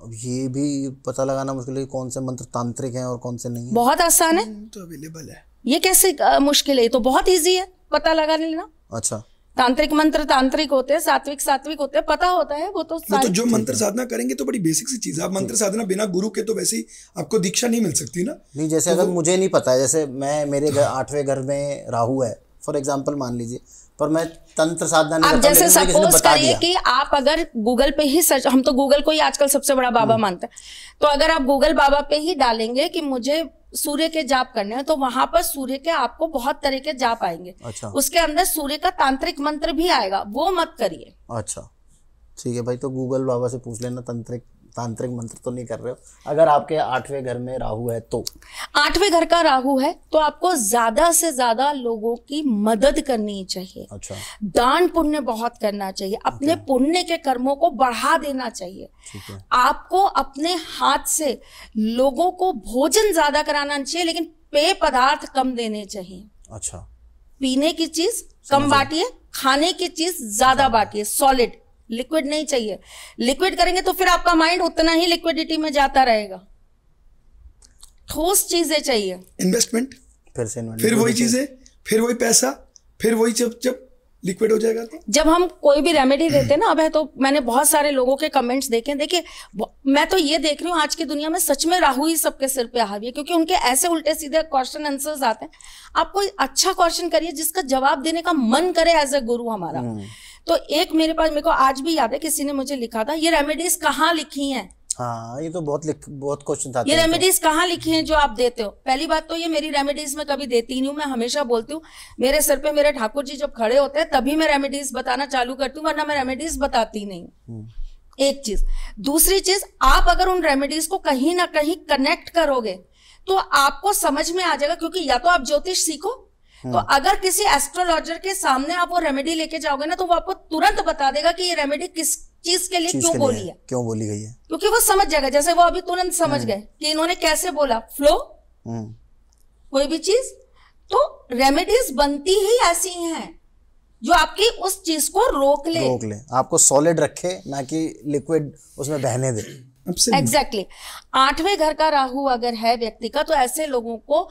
अब ये भी पता लगाना मुश्किल है कौन से मंत्र तांत्रिक हैं और कौन से नहीं है बहुत आसान है हम्म, तो अवेलेबल है ये कैसे मुश्किल है तो बहुत इजी है पता लगा लेना अच्छा तांत्रिक मंत्र तांत्रिक होते हैं सात्विक सात्विक होते हैं पता होता है वो तो तो जो मंत्र साधना करेंगे तो बड़ी बेसिक सी चीज है आप मंत्र साधना बिना गुरु के तो वैसे ही आपको दीक्षा नहीं मिल सकती ना नहीं जैसे तो अगर मुझे नहीं पता है जैसे मैं मेरे आठवें घर में राहु है फॉर एग्जाम्पल मान लीजिए पर मैं तंत्र साधना आप जैसे सपोज करिए कि आप अगर गूगल पे ही सर्च हम तो गूगल को ही आजकल सबसे बड़ा बाबा हम्म। मानते हैं तो अगर आप गूगल बाबा पे ही डालेंगे कि मुझे सूर्य के जाप करने हैं तो वहां पर सूर्य के आपको बहुत तरह के जाप आएंगे अच्छा उसके अंदर सूर्य का तांत्रिक मंत्र भी आएगा वो मत करिए अच्छा ठीक है भाई तो गूगल बाबा से पूछ लेना तंत्रिक तांत्रिक मंत्र तो नहीं कर रहे हो अगर आपके आठवें घर में राहु है तो आठवें घर का राहु है तो आपको ज्यादा से ज्यादा लोगों की मदद करनी चाहिए अच्छा दान पुण्य बहुत करना चाहिए अपने पुण्य के कर्मों को बढ़ा देना चाहिए आपको अपने हाथ से लोगों को भोजन ज्यादा कराना चाहिए लेकिन पेय पदार्थ कम देने चाहिए अच्छा पीने की चीज कम बांटिए खाने की चीज ज्यादा बांटिए सॉलिड लिक्विड नहीं चाहिए लिक्विड करेंगे तो फिर आपका माइंड उतना ही लिक्विडिटी में जाता रहेगा ठोस चीजें चाहिए इन्वेस्टमेंट फिर से फिर वही चीजें फिर वही पैसा फिर वही जब जब लिक्विड हो जाएगा तो जब हम कोई भी रेमेडी देते ना अब है तो मैंने बहुत सारे लोगों के कमेंट्स देखे देखिए मैं तो ये देख रही हूँ आज की दुनिया में सच में राहु ही सबके सिर पे हावी है क्योंकि उनके ऐसे उल्टे सीधे क्वेश्चन आंसर्स आते हैं आप कोई अच्छा क्वेश्चन करिए जिसका जवाब देने का मन करे एज ए गुरु हमारा हम्म। तो एक मेरे पास मेरे को आज भी याद है किसी ने मुझे लिखा था ये रेमेडीज कहाँ लिखी है हाँ ये तो बहुत लिख, बहुत क्वेश्चन था ये रेमेडीज तो- कहाँ लिखी है जो आप देते हो पहली बात तो ये मेरी रेमेडीज में कभी देती नहीं हूँ मैं हमेशा बोलती हूँ मेरे सर पे मेरे ठाकुर जी जब खड़े होते हैं तभी मैं रेमेडीज बताना चालू करती हूँ वरना मैं रेमेडीज बताती नहीं हम्म। एक चीज दूसरी चीज आप अगर उन रेमेडीज को कहीं ना कहीं कनेक्ट करोगे तो आपको समझ में आ जाएगा क्योंकि या तो आप ज्योतिष सीखो तो हाँ। अगर किसी एस्ट्रोलॉजर के सामने आप वो रेमेडी लेके जाओगे ना तो वो आपको तुरंत बता देगा कि ये रेमेडी किस चीज के लिए क्यों बोली है क्यों बोली गई है क्योंकि वो समझ जाएगा जैसे वो अभी तुरंत समझ हाँ। गए कि इन्होंने कैसे बोला फ्लो हाँ। कोई भी चीज तो रेमेडीज बनती ही ऐसी हैं जो आपकी उस चीज को रोक ले रोक ले आपको सॉलिड रखे ना कि लिक्विड उसमें बहने दे एग्जैक्टली exactly. आठवें घर का राहु अगर है व्यक्ति का तो ऐसे लोगों को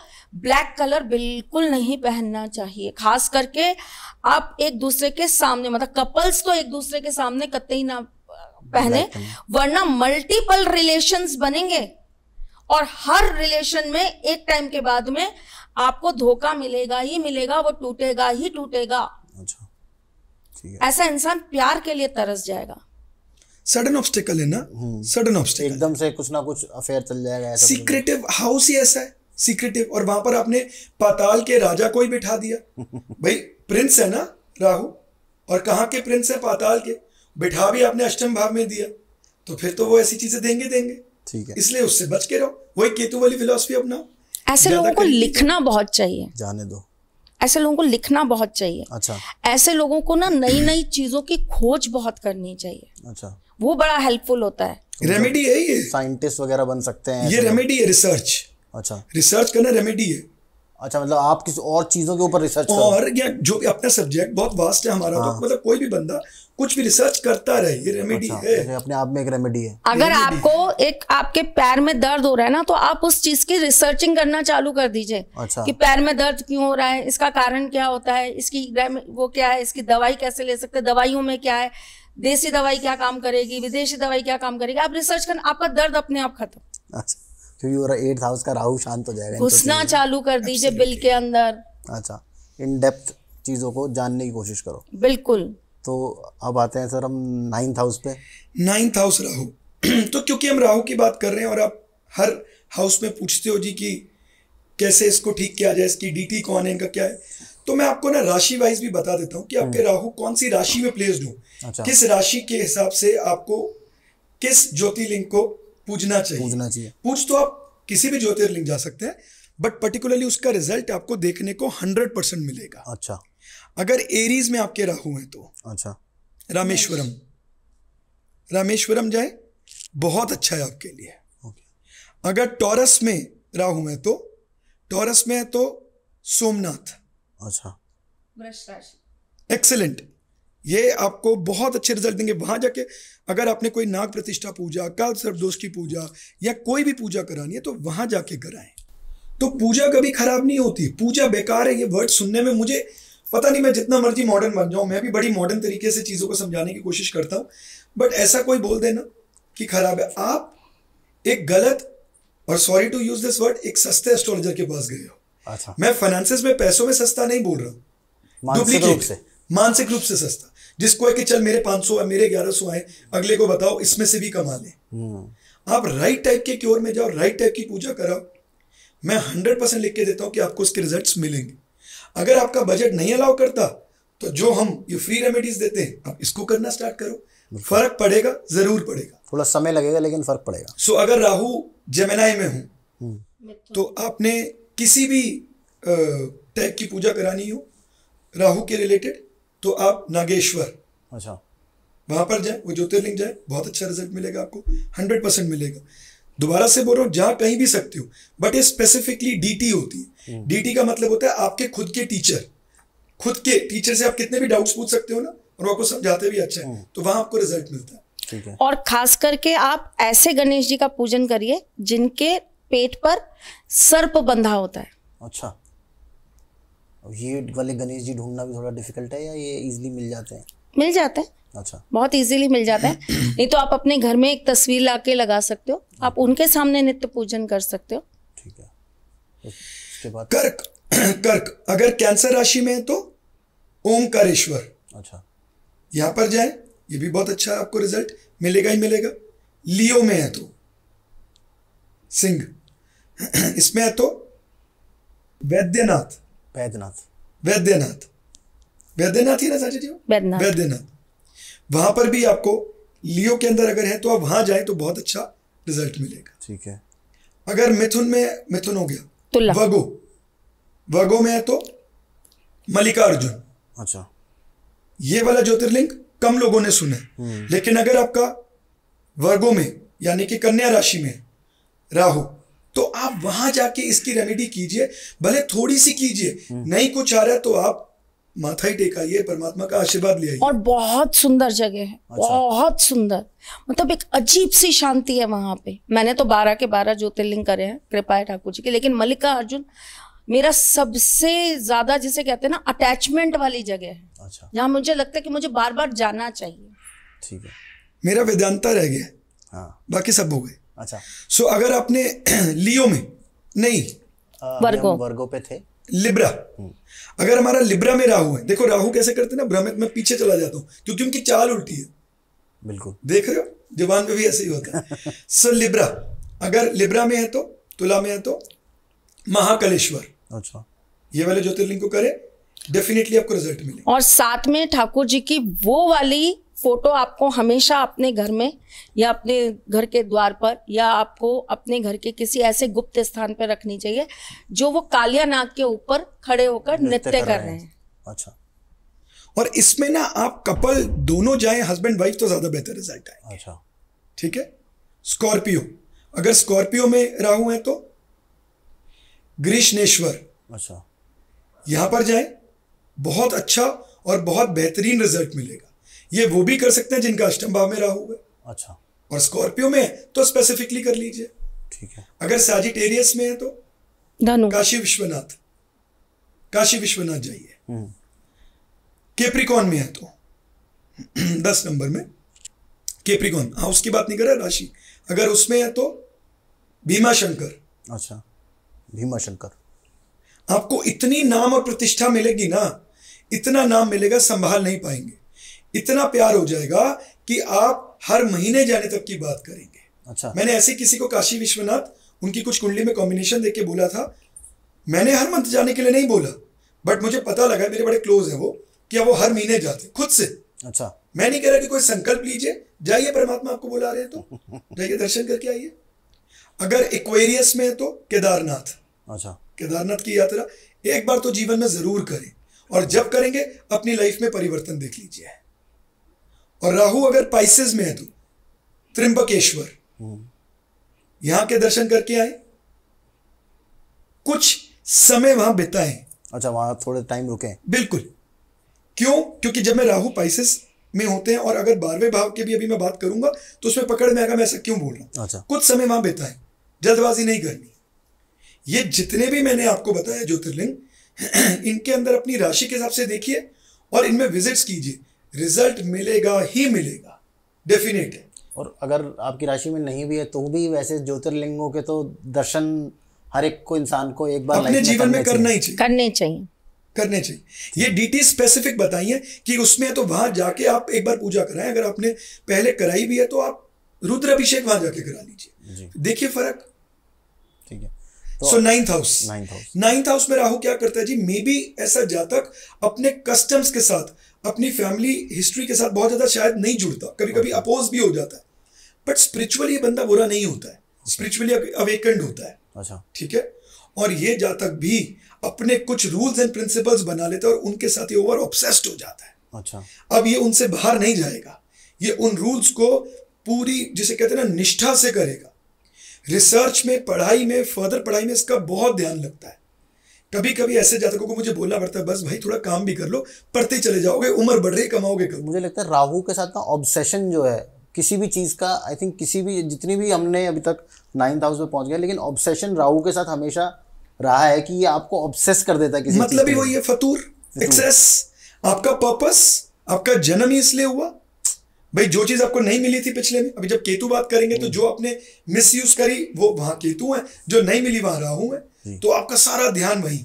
ब्लैक कलर बिल्कुल नहीं पहनना चाहिए खास करके आप एक दूसरे के सामने मतलब कपल्स तो एक दूसरे के सामने कतई ना पहने वरना मल्टीपल रिलेशंस बनेंगे और हर रिलेशन में एक टाइम के बाद में आपको धोखा मिलेगा ही मिलेगा वो टूटेगा ही टूटेगा अच्छा, ऐसा इंसान प्यार के लिए तरस जाएगा सडन ऑब्स्टिकल है ना सडन हम्म। ऑब्स्टिकल एकदम से कुछ ना कुछ अफेयर चल जाएगा सीक्रेटिव हाउस ही ऐसा है सीक्रेटिव और वहां पर आपने पाताल के राजा को ही बिठा दिया भाई प्रिंस है ना राहु और कहा के प्रिंस है पाताल के बिठा भी आपने अष्टम भाव में दिया तो फिर तो वो ऐसी चीजें देंगे देंगे ठीक है इसलिए उससे बच के रहो वही केतु वाली फिलोसफी अपना ऐसे लोगों को लिखना बहुत चाहिए जाने दो ऐसे लोगों को लिखना बहुत चाहिए अच्छा ऐसे लोगों को ना नई नई चीजों की खोज बहुत करनी चाहिए अच्छा वो बड़ा हेल्पफुल होता है रेमेडी है ये साइंटिस्ट वगैरह बन सकते हैं ये रेमेडी है रिसर्च अच्छा रिसर्च करना रेमेडी है अच्छा मतलब आप किसी और चीजों के ऊपर रिसर्च और या जो भी अपना सब्जेक्ट बहुत वास्ट है हमारा हाँ। तो मतलब कोई भी बंदा कुछ भी रिसर्च करता रहे ये रेमेडी अच्छा, है अपने आप में एक रेमेडी है अगर रेमेडी आपको है। एक आपके पैर में दर्द हो रहा है ना तो आप उस चीज की रिसर्चिंग करना चालू कर दीजिए अच्छा। कि पैर में दर्द क्यों हो रहा है इसका कारण क्या होता है इसकी वो क्या है इसकी दवाई कैसे ले सकते हैं दवाइयों में क्या है देसी दवाई क्या काम करेगी विदेशी दवाई क्या काम करेगी आप रिसर्च करना आपका दर्द अपने आप खत्म अच्छा तो हाउस का राहु शांत हो जाएगा घुसना तो चालू कर दीजिए बिल के अंदर अच्छा इन डेप्थ चीजों को जानने की कोशिश करो बिल्कुल तो अब आते हैं सर हम नाइन्थ हाउस पे नाइन्थ हाउस राहु तो क्योंकि हम राहु की बात कर रहे हैं और आप हर हाउस में पूछते हो जी कि कैसे इसको ठीक किया जाए इसकी डीटी कौन है इनका क्या है तो मैं आपको ना राशि वाइज भी बता देता हूँ कि आपके हम्म। राहु कौन सी राशि में प्लेस्ड हूँ अच्छा। किस राशि के हिसाब से आपको किस ज्योतिर्लिंग को पूजना चाहिए पूजना चाहिए पूछ तो आप किसी भी ज्योतिर्लिंग जा सकते हैं बट पर्टिकुलरली उसका रिजल्ट आपको देखने को हंड्रेड परसेंट मिलेगा अच्छा अगर एरीज में आपके राहु हैं तो अच्छा रामेश्वरम रामेश्वरम जाए बहुत अच्छा है आपके लिए अगर टॉरस में राहु है तो टॉरस में है तो सोमनाथ अच्छा एक्सेलेंट ये आपको बहुत अच्छे रिजल्ट देंगे वहाँ जाके अगर आपने कोई नाग प्रतिष्ठा पूजा काल सर्वदोष की पूजा या कोई भी पूजा करानी है तो वहाँ जाके कराएं तो पूजा कभी खराब नहीं होती पूजा बेकार है ये वर्ड सुनने में मुझे पता नहीं मैं जितना मर्जी मॉडर्न बन जाऊँ मैं भी बड़ी मॉडर्न तरीके से चीज़ों को समझाने की कोशिश करता हूँ बट ऐसा कोई बोल देना कि खराब है आप एक गलत और sorry to use this word एक सस्ते एस्ट्रोलॉजर के पास गए हो अच्छा मैं फाइनेंसिस में पैसों में सस्ता नहीं बोल रहा हूँ से मानसिक रूप से सस्ता जिसको है कि चल मेरे पांच सौ मेरे ग्यारह सौ आए अगले को बताओ इसमें से भी कमा लें हम्म। आप राइट टाइप के क्योर में जाओ राइट टाइप की पूजा कराओ मैं हंड्रेड परसेंट लिख के देता हूँ कि आपको उसके रिजल्ट मिलेंगे अगर आपका बजट नहीं अलाउ करता तो जो हम ये फ्री रेमेडीज देते हैं आप इसको करना स्टार्ट करो फर्क पड़ेगा जरूर पड़ेगा थोड़ा समय लगेगा लेकिन फर्क पड़ेगा सो so, अगर राहु जमनाई में हूं हम्म। तो आपने किसी भी टाइप की पूजा करानी हो राहु के रिलेटेड तो आप नागेश्वर अच्छा वहां पर जाए वो ज्योतिर्लिंग जाए बहुत अच्छा रिजल्ट मिलेगा आपको हंड्रेड परसेंट मिलेगा दोबारा से बोल रहा हूँ जहां कहीं भी सकते हो बट ये स्पेसिफिकली डीटी होती है डी हम्म। का मतलब होता है आपके खुद के टीचर खुद के टीचर से आप कितने भी डाउट्स पूछ सकते हो ना और आपको समझाते भी अच्छा है हम्म। तो वहां आपको रिजल्ट मिलता है और खास करके आप ऐसे गणेश जी का पूजन करिए जिनके पेट पर सर्प बंधा होता है अच्छा ये वाले गणेश जी ढूंढना भी थोड़ा डिफिकल्ट है या ये इजिली मिल जाते हैं मिल जाते हैं अच्छा बहुत इजीली मिल जाता है नहीं तो आप अपने घर में एक तस्वीर ला के लगा सकते हो आप उनके सामने नित्य पूजन कर सकते हो ठीक है तो उसके बाद कर्क कर्क अगर कैंसर राशि में है तो ओमकारेश्वर अच्छा यहाँ पर जाए ये भी बहुत अच्छा आपको रिजल्ट मिलेगा ही मिलेगा लियो में है तो सिंह इसमें है तो वैद्यनाथ वैद्यनाथ वैद्यनाथ वैद्यनाथ ही ना साझे जी वैद्यनाथ वैद्यनाथ वहां पर भी आपको लियो के अंदर अगर है तो आप वहां जाए तो बहुत अच्छा रिजल्ट मिलेगा ठीक है अगर मिथुन में मिथुन हो गया तुला वगो वगो में है तो मल्लिकार्जुन अच्छा ये वाला ज्योतिर्लिंग कम लोगों ने सुना है हम्म। लेकिन अगर आपका वर्गो में यानी कि कन्या राशि में राहु तो आप वहां जाके इसकी रेमेडी कीजिए भले थोड़ी सी कीजिए नहीं कुछ आ रहा तो आप माथा ही टेकाइए परमात्मा का आशीर्वाद ले आइए और बहुत सुंदर जगह है अच्छा। बहुत सुंदर मतलब एक अजीब सी शांति है वहां पे मैंने तो बारह के बारह ज्योतिर्लिंग करे हैं कृपा है ठाकुर जी के लेकिन मल्लिका अर्जुन मेरा सबसे ज्यादा जिसे कहते हैं ना अटैचमेंट वाली जगह है अच्छा। जहाँ मुझे लगता है कि मुझे बार बार जाना चाहिए ठीक है मेरा वेदांता रह गया हाँ। बाकी सब हो गए अच्छा सो so, अगर आपने लियो में नहीं वर्गो वर्गो पे थे लिब्रा हम्म। अगर हमारा लिब्रा में राहु है देखो राहु कैसे करते ना भ्रमित मैं पीछे चला जाता हूँ क्योंकि उनकी चाल उल्टी है बिल्कुल देख रहे हो जुबान में भी ऐसे ही होता है सो लिब्रा अगर लिब्रा में है तो तुला में है तो महाकलेश्वर अच्छा ये वाले ज्योतिर्लिंग को करें डेफिनेटली आपको रिजल्ट मिले और साथ में ठाकुर जी की वो वाली फोटो आपको हमेशा अपने घर में या अपने घर के द्वार पर या आपको अपने घर के किसी ऐसे गुप्त स्थान पर रखनी चाहिए जो वो कालिया नाग के ऊपर खड़े होकर नृत्य कर, रहे हैं अच्छा और इसमें ना आप कपल दोनों जाए हस्बैंड वाइफ तो ज्यादा बेहतर रिजल्ट आए अच्छा ठीक है स्कॉर्पियो अगर स्कॉर्पियो में राहु है तो ग्रीष्णेश्वर अच्छा यहां पर जाए बहुत अच्छा और बहुत बेहतरीन रिजल्ट मिलेगा ये वो भी कर सकते हैं जिनका अष्टम भाव में राहु है अच्छा और स्कॉर्पियो में है तो स्पेसिफिकली कर लीजिए ठीक है अगर साजिटेरियस में है तो काशी विश्वनाथ काशी विश्वनाथ जाइए केप्रिकॉन हम्म। में है तो दस नंबर में केप्रिकॉन हाँ उसकी बात नहीं कर रहा राशि अगर उसमें है तो भीमा शंकर अच्छा भीमा शंकर आपको इतनी नाम और प्रतिष्ठा मिलेगी ना इतना नाम मिलेगा संभाल नहीं पाएंगे इतना प्यार हो जाएगा कि आप हर महीने जाने तक की बात करेंगे अच्छा मैंने ऐसे किसी को काशी विश्वनाथ उनकी कुछ कुंडली में कॉम्बिनेशन देख के बोला था मैंने हर मंथ जाने के लिए नहीं बोला बट मुझे पता लगा मेरे बड़े क्लोज है वो कि वो हर महीने जाते खुद से अच्छा मैं नहीं कह रहा कि कोई संकल्प लीजिए जाइए परमात्मा आपको बुला रहे हैं तो जाइए दर्शन करके आइए अगर इक्वेरियस में है तो केदारनाथ अच्छा केदारनाथ की यात्रा एक बार तो जीवन में जरूर करें और जब करेंगे अपनी लाइफ में परिवर्तन देख लीजिए और राहु अगर पाइसेस में है तो त्रिंबकेश्वर हम्म। यहां के दर्शन करके आए कुछ समय वहां बिताए अच्छा वहां थोड़े टाइम रुके बिल्कुल क्यों क्योंकि जब मैं राहु पाइसेस में होते हैं और अगर बारहवें भाव के भी अभी मैं बात करूंगा तो उसमें पकड़ में आएगा मैं ऐसा क्यों बोल रहा हूं अच्छा। कुछ समय वहां बेता है जल्दबाजी नहीं करनी ये जितने भी मैंने आपको बताया ज्योतिर्लिंग इनके अंदर अपनी राशि के हिसाब से देखिए और इनमें विजिट्स कीजिए रिजल्ट मिलेगा ही मिलेगा डेफिनेट है और अगर आपकी राशि में नहीं भी है तो भी वैसे ज्योतिर्लिंगों के तो दर्शन हर एक को इंसान को एक बार अपने जीवन में करना ही चाहिए करने चाहिए करने चाहिए ये डिटेल स्पेसिफिक बताइए कि उसमें तो वहां जाके आप एक बार पूजा कराएं अगर आपने पहले कराई भी है तो आप रुद्र अभिषेक वहां जाके करा लीजिए देखिए फर्क ठीक है so ninth house ninth house में राहु क्या करता है जी मे बी ऐसा जातक अपने कस्टम्स के साथ अपनी फैमिली हिस्ट्री के साथ बहुत ज़्यादा शायद नहीं जुड़ता कभी कभी अपोज भी हो जाता है बट स्पिरिचुअली बंदा बुरा नहीं होता है स्पिरिचुअली अवेकेंड होता है अच्छा ठीक है और ये जा तक भी अपने कुछ रूल्स एंड प्रिंसिपल्स बना लेता है और उनके साथ ये ओवर ऑब्सेस्ड हो जाता है अच्छा अब ये उनसे बाहर नहीं जाएगा ये उन रूल्स को पूरी जिसे कहते हैं ना निष्ठा से करेगा रिसर्च में पढ़ाई में फर्दर पढ़ाई में इसका बहुत ध्यान लगता है कभी कभी ऐसे जातकों को मुझे बोलना पड़ता है बस भाई थोड़ा काम भी कर लो पढ़ते चले जाओगे उम्र बढ़ रही कमाओगे कर। मुझे लगता है राहु के साथ ना ऑब्सेशन जो है किसी भी चीज़ का आई थिंक किसी भी जितनी भी हमने अभी तक नाइन्थ हाउस में पहुंच गया लेकिन ऑब्सेशन राहु के साथ हमेशा रहा है कि ये आपको ऑब्सेस कर देता है किसी मतलब ही वही है फतूर एक्सेस आपका पर्पस आपका जन्म ही इसलिए हुआ भाई जो चीज आपको नहीं मिली थी पिछले में अभी जब केतु बात करेंगे तो हम्म। जो आपने मिस यूज करी वो वहां केतु है जो नहीं मिली वहां राहु है तो आपका सारा ध्यान वही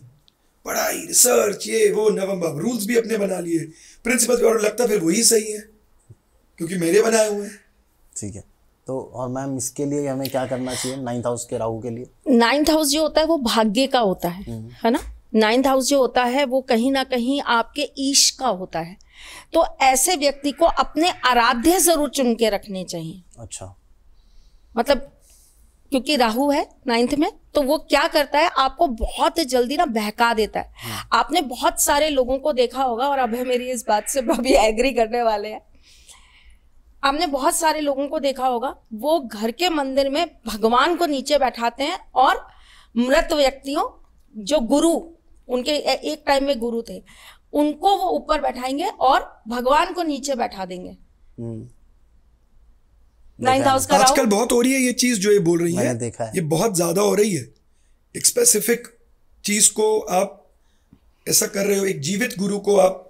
पढ़ाई रिसर्च ये वो नवम्बर रूल्स भी अपने बना लिए प्रिंसिपल पे और लगता फिर वही सही है क्योंकि मेरे बनाए हुए हैं ठीक है तो और मैम इसके लिए हमें क्या करना चाहिए नाइन्थ हाउस के राहु के लिए नाइन्थ हाउस जो होता है वो भाग्य का होता है हम्म। है ना नाइन्थ हाउस जो होता है वो कहीं ना कहीं आपके ईश का होता है तो ऐसे व्यक्ति को अपने आराध्य जरूर चुन के रखने चाहिए अच्छा मतलब क्योंकि राहु है नाइन्थ में तो वो क्या करता है आपको बहुत जल्दी ना बहका देता है हाँ। आपने बहुत सारे लोगों को देखा होगा और अभी मेरी इस बात से अभी एग्री करने वाले हैं आपने बहुत सारे लोगों को देखा होगा वो घर के मंदिर में भगवान को नीचे बैठाते हैं और मृत व्यक्तियों जो गुरु उनके एक टाइम में गुरु थे उनको वो ऊपर बैठाएंगे और भगवान को नीचे बैठा देंगे हम्म। आजकल बहुत हो रही है ये चीज जो ये बोल रही है देखा है ये बहुत ज्यादा हो रही है एक स्पेसिफिक चीज को आप ऐसा कर रहे हो एक जीवित गुरु को आप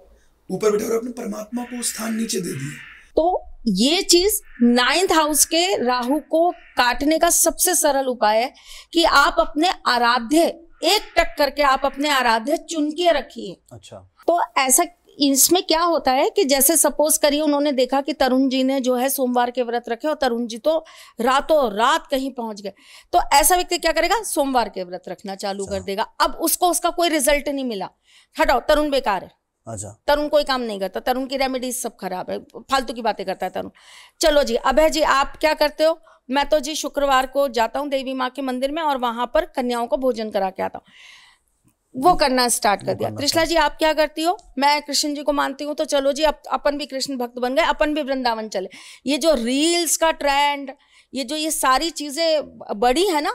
ऊपर बैठे और अपने परमात्मा को स्थान नीचे दे दिए तो ये चीज नाइन्थ हाउस के राहु को काटने का सबसे सरल उपाय है कि आप अपने आराध्य एक टक करके आप अपने आराध्य चुन रखिए अच्छा तो ऐसा इसमें क्या होता है कि जैसे सपोज करिए उन्होंने देखा कि तरुण जी ने जो है सोमवार के व्रत रखे और तरुण जी तो रातों रात कहीं पहुंच गए तो ऐसा व्यक्ति क्या करेगा सोमवार के व्रत रखना चालू कर अच्छा। देगा अब उसको उसका कोई रिजल्ट नहीं मिला हटाओ तरुण बेकार है अच्छा तरुण कोई काम नहीं करता तरुण की रेमेडीज सब खराब है फालतू की बातें करता है तरुण चलो जी अभय जी आप क्या करते हो मैं तो जी शुक्रवार को जाता हूँ देवी माँ के मंदिर में और वहां पर कन्याओं को भोजन करा के आता हूँ वो करना स्टार्ट कर दिया कृष्णा जी आप क्या करती हो मैं कृष्ण जी को मानती हूँ तो चलो जी अप, अपन भी कृष्ण भक्त बन गए अपन भी वृंदावन चले ये जो रील्स का ट्रेंड ये जो ये सारी चीजें बड़ी है ना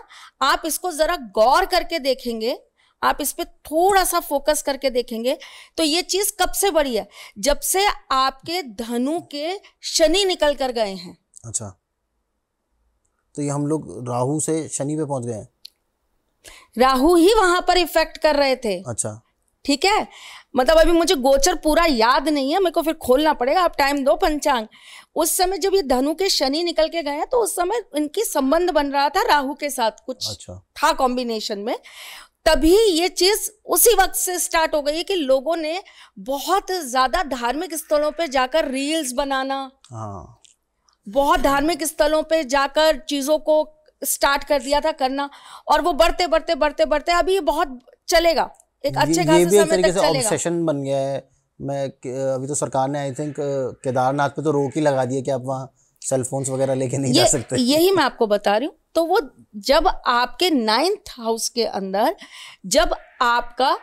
आप इसको जरा गौर करके देखेंगे आप इस पर थोड़ा सा फोकस करके देखेंगे तो ये चीज कब से बड़ी है जब से आपके धनु के शनि निकल कर गए हैं अच्छा तो ये हम लोग राहु से शनि पे पहुंच गए हैं राहु ही वहां पर इफेक्ट कर रहे थे अच्छा ठीक है मतलब अभी मुझे गोचर पूरा याद नहीं है मेरे को फिर खोलना पड़ेगा आप टाइम दो पंचांग उस समय जब ये धनु के शनि निकल के गए तो उस समय इनकी संबंध बन रहा था राहु के साथ कुछ अच्छा। था कॉम्बिनेशन में तभी ये चीज उसी वक्त से स्टार्ट हो गई कि लोगों ने बहुत ज्यादा धार्मिक स्थलों पे जाकर रील्स बनाना हाँ। बहुत धार्मिक स्थलों पे जाकर चीजों को स्टार्ट कर दिया था करना और वो बढ़ते बढ़ते बढ़ते बढ़ते अभी बहुत चलेगा एक अच्छे ये, ये समय तक चलेगा बन गया है मैं अभी तो सरकार ने आई थिंक केदारनाथ पे तो रोक ही लगा दी है कि आप वहाँ सेल फोन्स वगैरह लेके नहीं जा सकते यही मैं आपको बता रही हूँ तो वो जब आपके नाइन्थ हाउस के अंदर जब आपका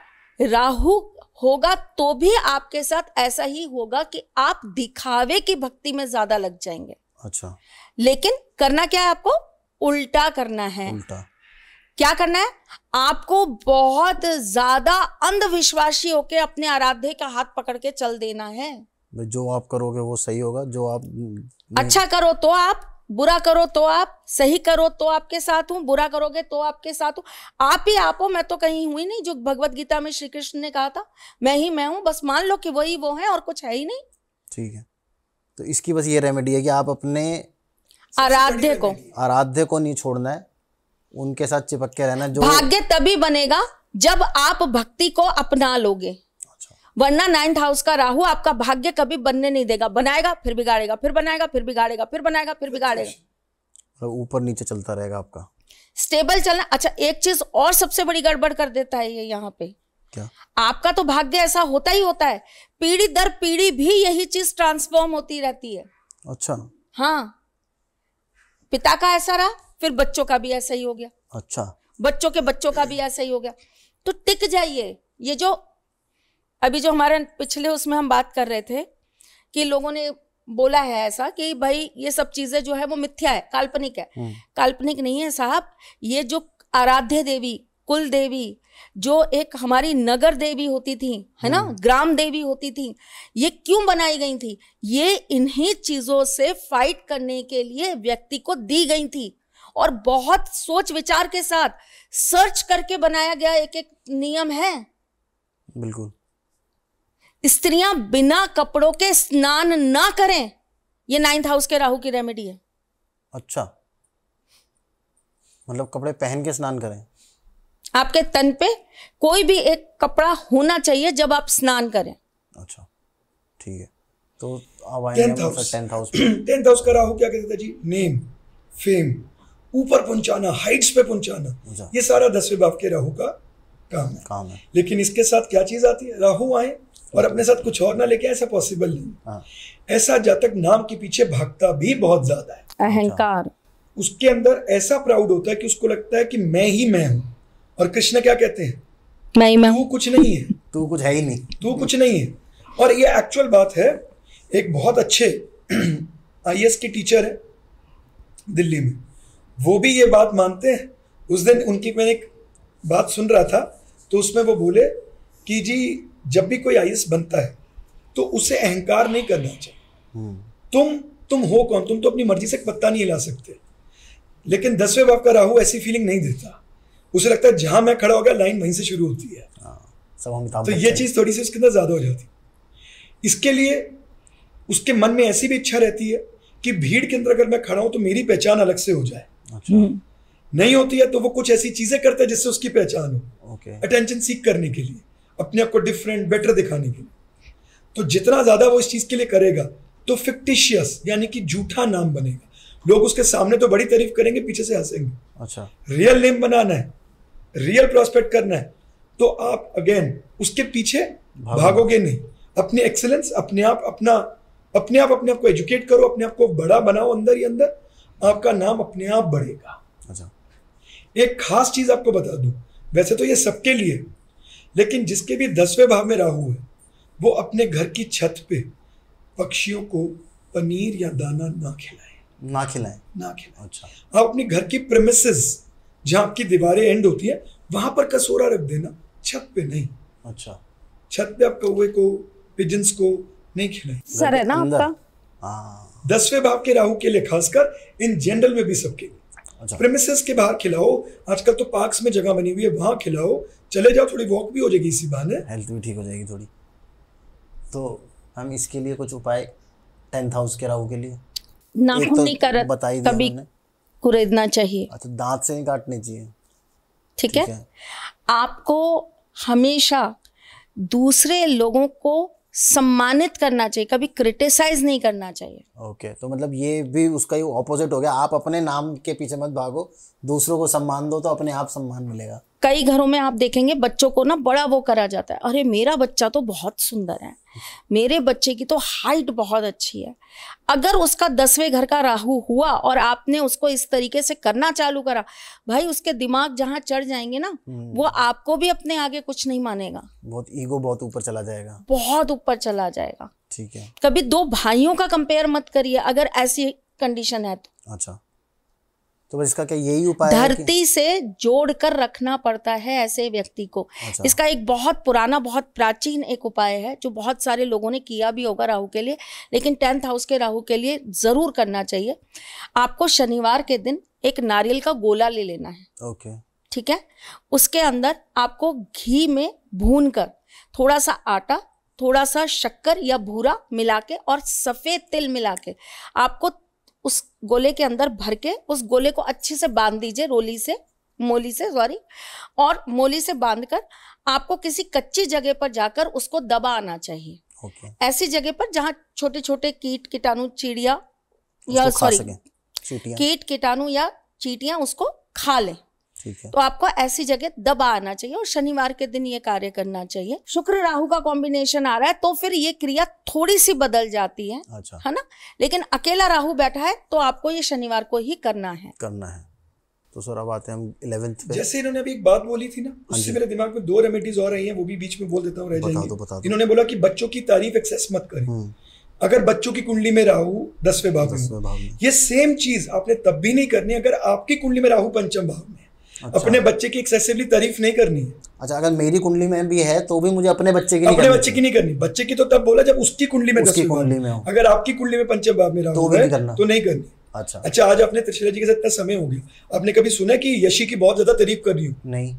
राहु होगा तो भी आपके साथ ऐसा ही होगा कि आप दिखावे की भक्ति में ज्यादा लग जाएंगे अच्छा लेकिन करना क्या है आपको उल्टा करना है उल्टा क्या करना है आपको बहुत ज्यादा अंधविश्वासी होके अपने आराध्य का हाथ पकड़ के चल देना है तो जो आप करोगे वो सही होगा जो आप अच्छा करो तो आप बुरा करो तो आप सही करो तो आपके साथ हूँ बुरा करोगे तो आपके साथ हूँ आप ही आप हो मैं तो कहीं हुई नहीं जो भगवत गीता में श्री कृष्ण ने कहा था मैं ही मैं हूँ बस मान लो कि वही वो है और कुछ है ही नहीं ठीक है तो इसकी बस ये रेमेडी है कि आप अपने आराध्य को आराध्य को नहीं छोड़ना है उनके साथ चिपक के रहना जो भाग्य तभी बनेगा जब आप भक्ति को अपना लोगे अच्छा। वरना नाइन्थ हाउस का राहु आपका भाग्य कभी बनने नहीं देगा बनाएगा फिर बिगाड़ेगा फिर बनाएगा फिर बिगाड़ेगा फिर बनाएगा फिर बिगाड़ेगा ऊपर नीचे चलता रहेगा आपका स्टेबल चलना अच्छा एक चीज और सबसे बड़ी गड़बड़ कर देता है ये यहाँ पे क्या आपका तो भाग्य ऐसा होता ही होता है पीढ़ी दर पीढ़ी भी यही चीज ट्रांसफॉर्म होती रहती है अच्छा हाँ पिता का ऐसा रहा फिर बच्चों का भी ऐसा ही हो गया अच्छा बच्चों के बच्चों का भी ऐसा ही हो गया तो टिक जाइए ये जो अभी जो हमारे पिछले उसमें हम बात कर रहे थे कि लोगों ने बोला है ऐसा कि भाई ये सब चीजें जो है वो मिथ्या है काल्पनिक है हम्म। काल्पनिक नहीं है साहब ये जो आराध्य देवी कुल देवी जो एक हमारी नगर देवी होती थी है ना हम्म। ग्राम देवी होती थी ये क्यों बनाई गई थी ये इन्हीं चीजों से फाइट करने के लिए व्यक्ति को दी गई थी और बहुत सोच विचार के साथ सर्च करके बनाया गया एक एक नियम है बिल्कुल स्त्रियां बिना कपड़ों के स्नान ना करें ये नाइन्थ हाउस के राहु की रेमेडी है अच्छा मतलब कपड़े पहन के स्नान करें आपके तन पे कोई भी एक कपड़ा होना चाहिए जब आप स्नान करें अच्छा ठीक है तो टेंथ हाउस क्या कहते जी नेम फेम ऊपर पहुंचाना हाइट्स पे पहुंचाना अच्छा। ये सारा दसवें बाप के राहु का काम है काम है लेकिन इसके साथ क्या चीज आती है राहु आए और अपने साथ कुछ और ना लेके ऐसा पॉसिबल नहीं हाँ। ऐसा जातक नाम के पीछे भागता भी बहुत ज्यादा है अहंकार उसके अंदर ऐसा प्राउड होता है कि उसको लगता है कि मैं ही मैं हूं और कृष्ण क्या कहते हैं मैं मैं हूँ कुछ नहीं है तू कुछ है ही नहीं तू कुछ नहीं है और ये एक्चुअल बात है एक बहुत अच्छे आई के टीचर है दिल्ली में वो भी ये बात मानते हैं उस दिन उनकी मैंने एक बात सुन रहा था तो उसमें वो बोले कि जी जब भी कोई आई बनता है तो उसे अहंकार नहीं करना चाहिए हम्म। तुम तुम हो कौन तुम तो अपनी मर्जी से पत्ता नहीं ला सकते लेकिन दसवें बाप का राहु ऐसी फीलिंग नहीं देता उसे लगता है जहां मैं खड़ा हो गया लाइन वहीं से शुरू होती है हाँ, तो ये चीज़ थोड़ी सी उसके अंदर ज़्यादा हो जाती इसके लिए उसके मन में ऐसी भी इच्छा रहती है कि भीड़ के अंदर अगर मैं खड़ा हूं तो मेरी पहचान अलग से हो जाए अच्छा हम्म। नहीं होती है तो वो कुछ ऐसी चीजें करता है जिससे उसकी पहचान हो अटेंशन सीख करने के लिए अपने आप को डिफरेंट बेटर दिखाने के लिए तो जितना ज्यादा वो इस चीज के लिए करेगा तो फिक्टिशियस यानी कि झूठा नाम बनेगा लोग उसके सामने तो बड़ी तारीफ करेंगे पीछे से हंसेंगे अच्छा रियल नेम बनाना है रियल प्रोस्पेक्ट करना है तो आप अगेन उसके पीछे भागोगे नहीं अपनी एक्सेलेंस अपने आप अपना अपने आप अपने आप को एजुकेट करो अपने आप को बड़ा बनाओ अंदर ही अंदर आपका नाम अपने आप बढ़ेगा अच्छा एक खास चीज आपको बता दूं वैसे तो ये सबके लिए लेकिन जिसके भी दसवें भाव में राहु है वो अपने घर की छत पे पक्षियों को पनीर या दाना ना खिलाए ना खिलाए ना खिलाए अच्छा आप अपने घर की प्रमिसेस जहां आपकी दीवारें एंड होती है वहां पर कसोरा रख देना छत पे नहीं अच्छा छत पे आप कौए को पिजन्स को नहीं खिलाए सर है ना आपका हाँ। दसवें भाव के राहु के लिए खासकर इन जनरल में भी सबके लिए प्रेमिसेस अच्छा। के बाहर खिलाओ आजकल तो पार्क्स में जगह बनी हुई है वहां खिलाओ चले जाओ थोड़ी वॉक भी हो जाएगी इसी बहाने हेल्थ भी ठीक हो जाएगी थोड़ी तो हम इसके लिए कुछ उपाय टेंथ हाउस के राहु के लिए नाखून तो नहीं कर बताई कभी कुरेदना चाहिए अच्छा दांत से ही काटने चाहिए ठीक है? है आपको हमेशा दूसरे लोगों को सम्मानित करना चाहिए कभी क्रिटिसाइज नहीं करना चाहिए ओके okay, तो मतलब ये भी उसका ही ऑपोजिट हो गया आप अपने नाम के पीछे मत भागो दूसरों को सम्मान दो तो अपने आप सम्मान मिलेगा कई घरों में आप देखेंगे बच्चों को ना बड़ा वो करा जाता है अरे मेरा बच्चा तो बहुत सुंदर है मेरे बच्चे की तो हाइट बहुत अच्छी है अगर उसका दसवें घर का राहु हुआ और आपने उसको इस तरीके से करना चालू करा भाई उसके दिमाग जहाँ चढ़ जाएंगे ना हम्म। वो आपको भी अपने आगे कुछ नहीं मानेगा बहुत ईगो बहुत ऊपर चला जाएगा बहुत ऊपर चला जाएगा ठीक है कभी दो भाइयों का कंपेयर मत करिए अगर ऐसी कंडीशन है तो अच्छा तो बस इसका क्या यही उपाय धरती से जोड़ कर रखना पड़ता है ऐसे व्यक्ति को अच्छा। इसका एक बहुत पुराना बहुत प्राचीन एक उपाय है जो बहुत सारे लोगों ने किया भी होगा राहु के लिए लेकिन टेंथ हाउस के राहु के लिए ज़रूर करना चाहिए आपको शनिवार के दिन एक नारियल का गोला ले लेना है ओके ठीक है उसके अंदर आपको घी में भून कर थोड़ा सा आटा थोड़ा सा शक्कर या भूरा मिला के और सफ़ेद तिल मिला के आपको उस गोले के अंदर भर के उस गोले को अच्छे से बांध दीजिए रोली से मोली से सॉरी और मोली से बांधकर आपको किसी कच्ची जगह पर जाकर उसको दबा आना चाहिए okay. ऐसी जगह पर जहाँ छोटे छोटे कीट कीटाणु चिड़िया या सॉरी कीट कीटाणु या चीटियां उसको खा लें तो आपको ऐसी जगह दबा आना चाहिए और शनिवार के दिन ये कार्य करना चाहिए शुक्र राहु का कॉम्बिनेशन आ रहा है तो फिर ये क्रिया थोड़ी सी बदल जाती है अच्छा। है ना लेकिन अकेला राहु बैठा है तो आपको ये शनिवार को ही करना है करना है तो सर अब आते हैं इलेवेंथ जैसे इन्होंने अभी एक बात बोली थी ना हाँ उससे मेरे दिमाग में दो रेमेडीज और रही है वो भी बीच में बोल देता हूँ रह जाएंगे तो इन्होंने बोला कि बच्चों की तारीफ एक्सेस मत करें हम्म। अगर बच्चों की कुंडली में राहु दसवें भाव में ये सेम चीज आपने तब भी नहीं करनी अगर आपकी कुंडली में राहु पंचम भाव में अच्छा। अपने बच्चे की एक्सेसिवली तारीफ नहीं करनी अच्छा अगर मेरी कुंडली में भी है तो भी मुझे अपने बच्चे की अपने बच्चे की नहीं करनी बच्चे की तो तब बोला जब उसकी कुंडली में उसकी कुंडली में अगर आपकी कुंडली में पंचम भाव में तो नहीं करना तो नहीं करनी अच्छा अच्छा आज आपने त्रिशिला जी के साथ इतना समय हो गया आपने कभी सुना की यशी की बहुत ज्यादा तारीफ कर रही हूँ नहीं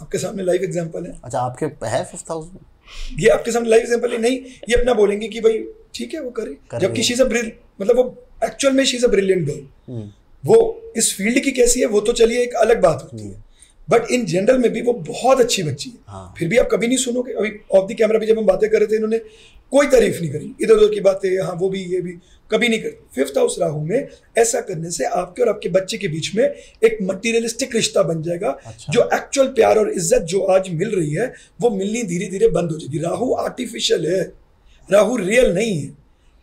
आपके सामने लाइव एग्जाम्पल है अच्छा आपके है फिफ्थ हाउस में ये आपके सामने लाइव एग्जाम्पल है नहीं ये अपना बोलेंगे कि भाई ठीक है वो करे जबकि शीज अ ब्रिल मतलब वो एक्चुअल में शीज अ ब्रिलियंट गर्ल वो इस फील्ड की कैसी है वो तो चलिए एक अलग बात होती है बट इन जनरल में भी वो बहुत अच्छी बच्ची है हाँ। फिर भी आप कभी नहीं सुनोगे अभी ऑफ द कैमरा भी जब हम बातें कर रहे थे इन्होंने कोई तारीफ नहीं करी इधर उधर की बातें हाँ वो भी ये भी कभी नहीं करती फिफ्थ हाउस राहु में ऐसा करने से आपके और आपके बच्चे के बीच में एक मटीरियलिस्टिक रिश्ता बन जाएगा अच्छा। जो एक्चुअल प्यार और इज्जत जो आज मिल रही है वो मिलनी धीरे धीरे बंद हो जाएगी राहु आर्टिफिशियल है राहु रियल नहीं है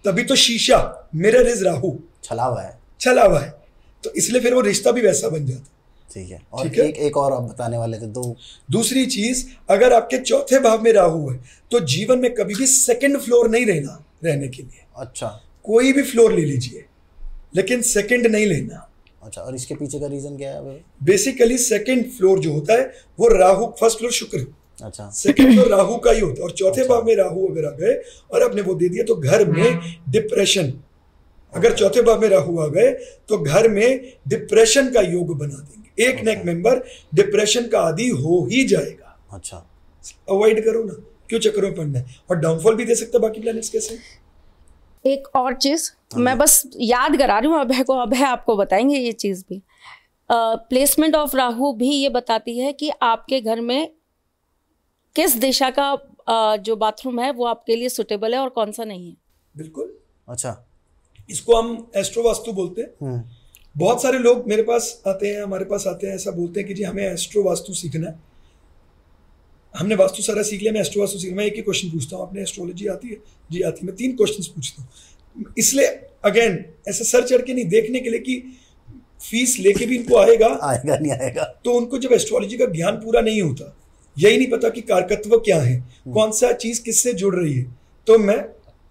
तभी तो शीशा मिरर इज राहु छला है छलावा है तो इसलिए फिर वो रिश्ता भी वैसा बन जाता ठीक है और ठीक एक, है? एक और आप बताने वाले थे दो दूसरी चीज अगर आपके चौथे भाव में राहु है तो जीवन में कभी भी सेकंड फ्लोर नहीं रहना रहने के लिए अच्छा कोई भी फ्लोर ले लीजिए लेकिन सेकंड नहीं लेना अच्छा और इसके पीछे का रीजन क्या है बेसिकली सेकंड फ्लोर जो होता है वो राहु फर्स्ट फ्लोर शुक्र अच्छा सेकंड फ्लोर राहु का ही होता है और चौथे अच्छा। भाव में राहु अगर आ गए और आपने वो दे दिया तो घर में डिप्रेशन हाँ। अगर चौथे भाव में राहु आ गए तो घर में डिप्रेशन का योग बना देंगे एक ना एक मेंबर डिप्रेशन का आदि हो ही जाएगा अच्छा अवॉइड करो ना क्यों चक्करों में पड़ना है और डाउनफॉल भी दे सकते बाकी प्लैनेट्स कैसे एक और चीज हाँ मैं बस याद करा रही हूँ अभय को अभय आपको बताएंगे ये चीज भी प्लेसमेंट ऑफ राहु भी ये बताती है कि आपके घर में किस दिशा का uh, जो बाथरूम है वो आपके लिए सुटेबल है और कौन सा नहीं है बिल्कुल अच्छा इसको हम वास्तु बोलते हैं हाँ। बहुत सारे लोग मेरे पास आते हैं हमारे पास आते हैं ऐसा बोलते हैं कि जी हमें एस्ट्रो वास्तु सीखना है हमने वास्तु सारा सीख लिया मैं एस्ट्रो वास्तु सीख मैं एक ही क्वेश्चन पूछता हूँ आपने एस्ट्रोलॉजी आती है जी आती है मैं तीन क्वेश्चन पूछता हूँ इसलिए अगेन ऐसा सर चढ़ के नहीं देखने के लिए कि फीस लेके भी इनको आएगा आएगा नहीं आएगा तो उनको जब एस्ट्रोलॉजी का ज्ञान पूरा नहीं होता यही नहीं पता कि कारकत्व क्या है हम्म। कौन सा चीज किससे जुड़ रही है तो मैं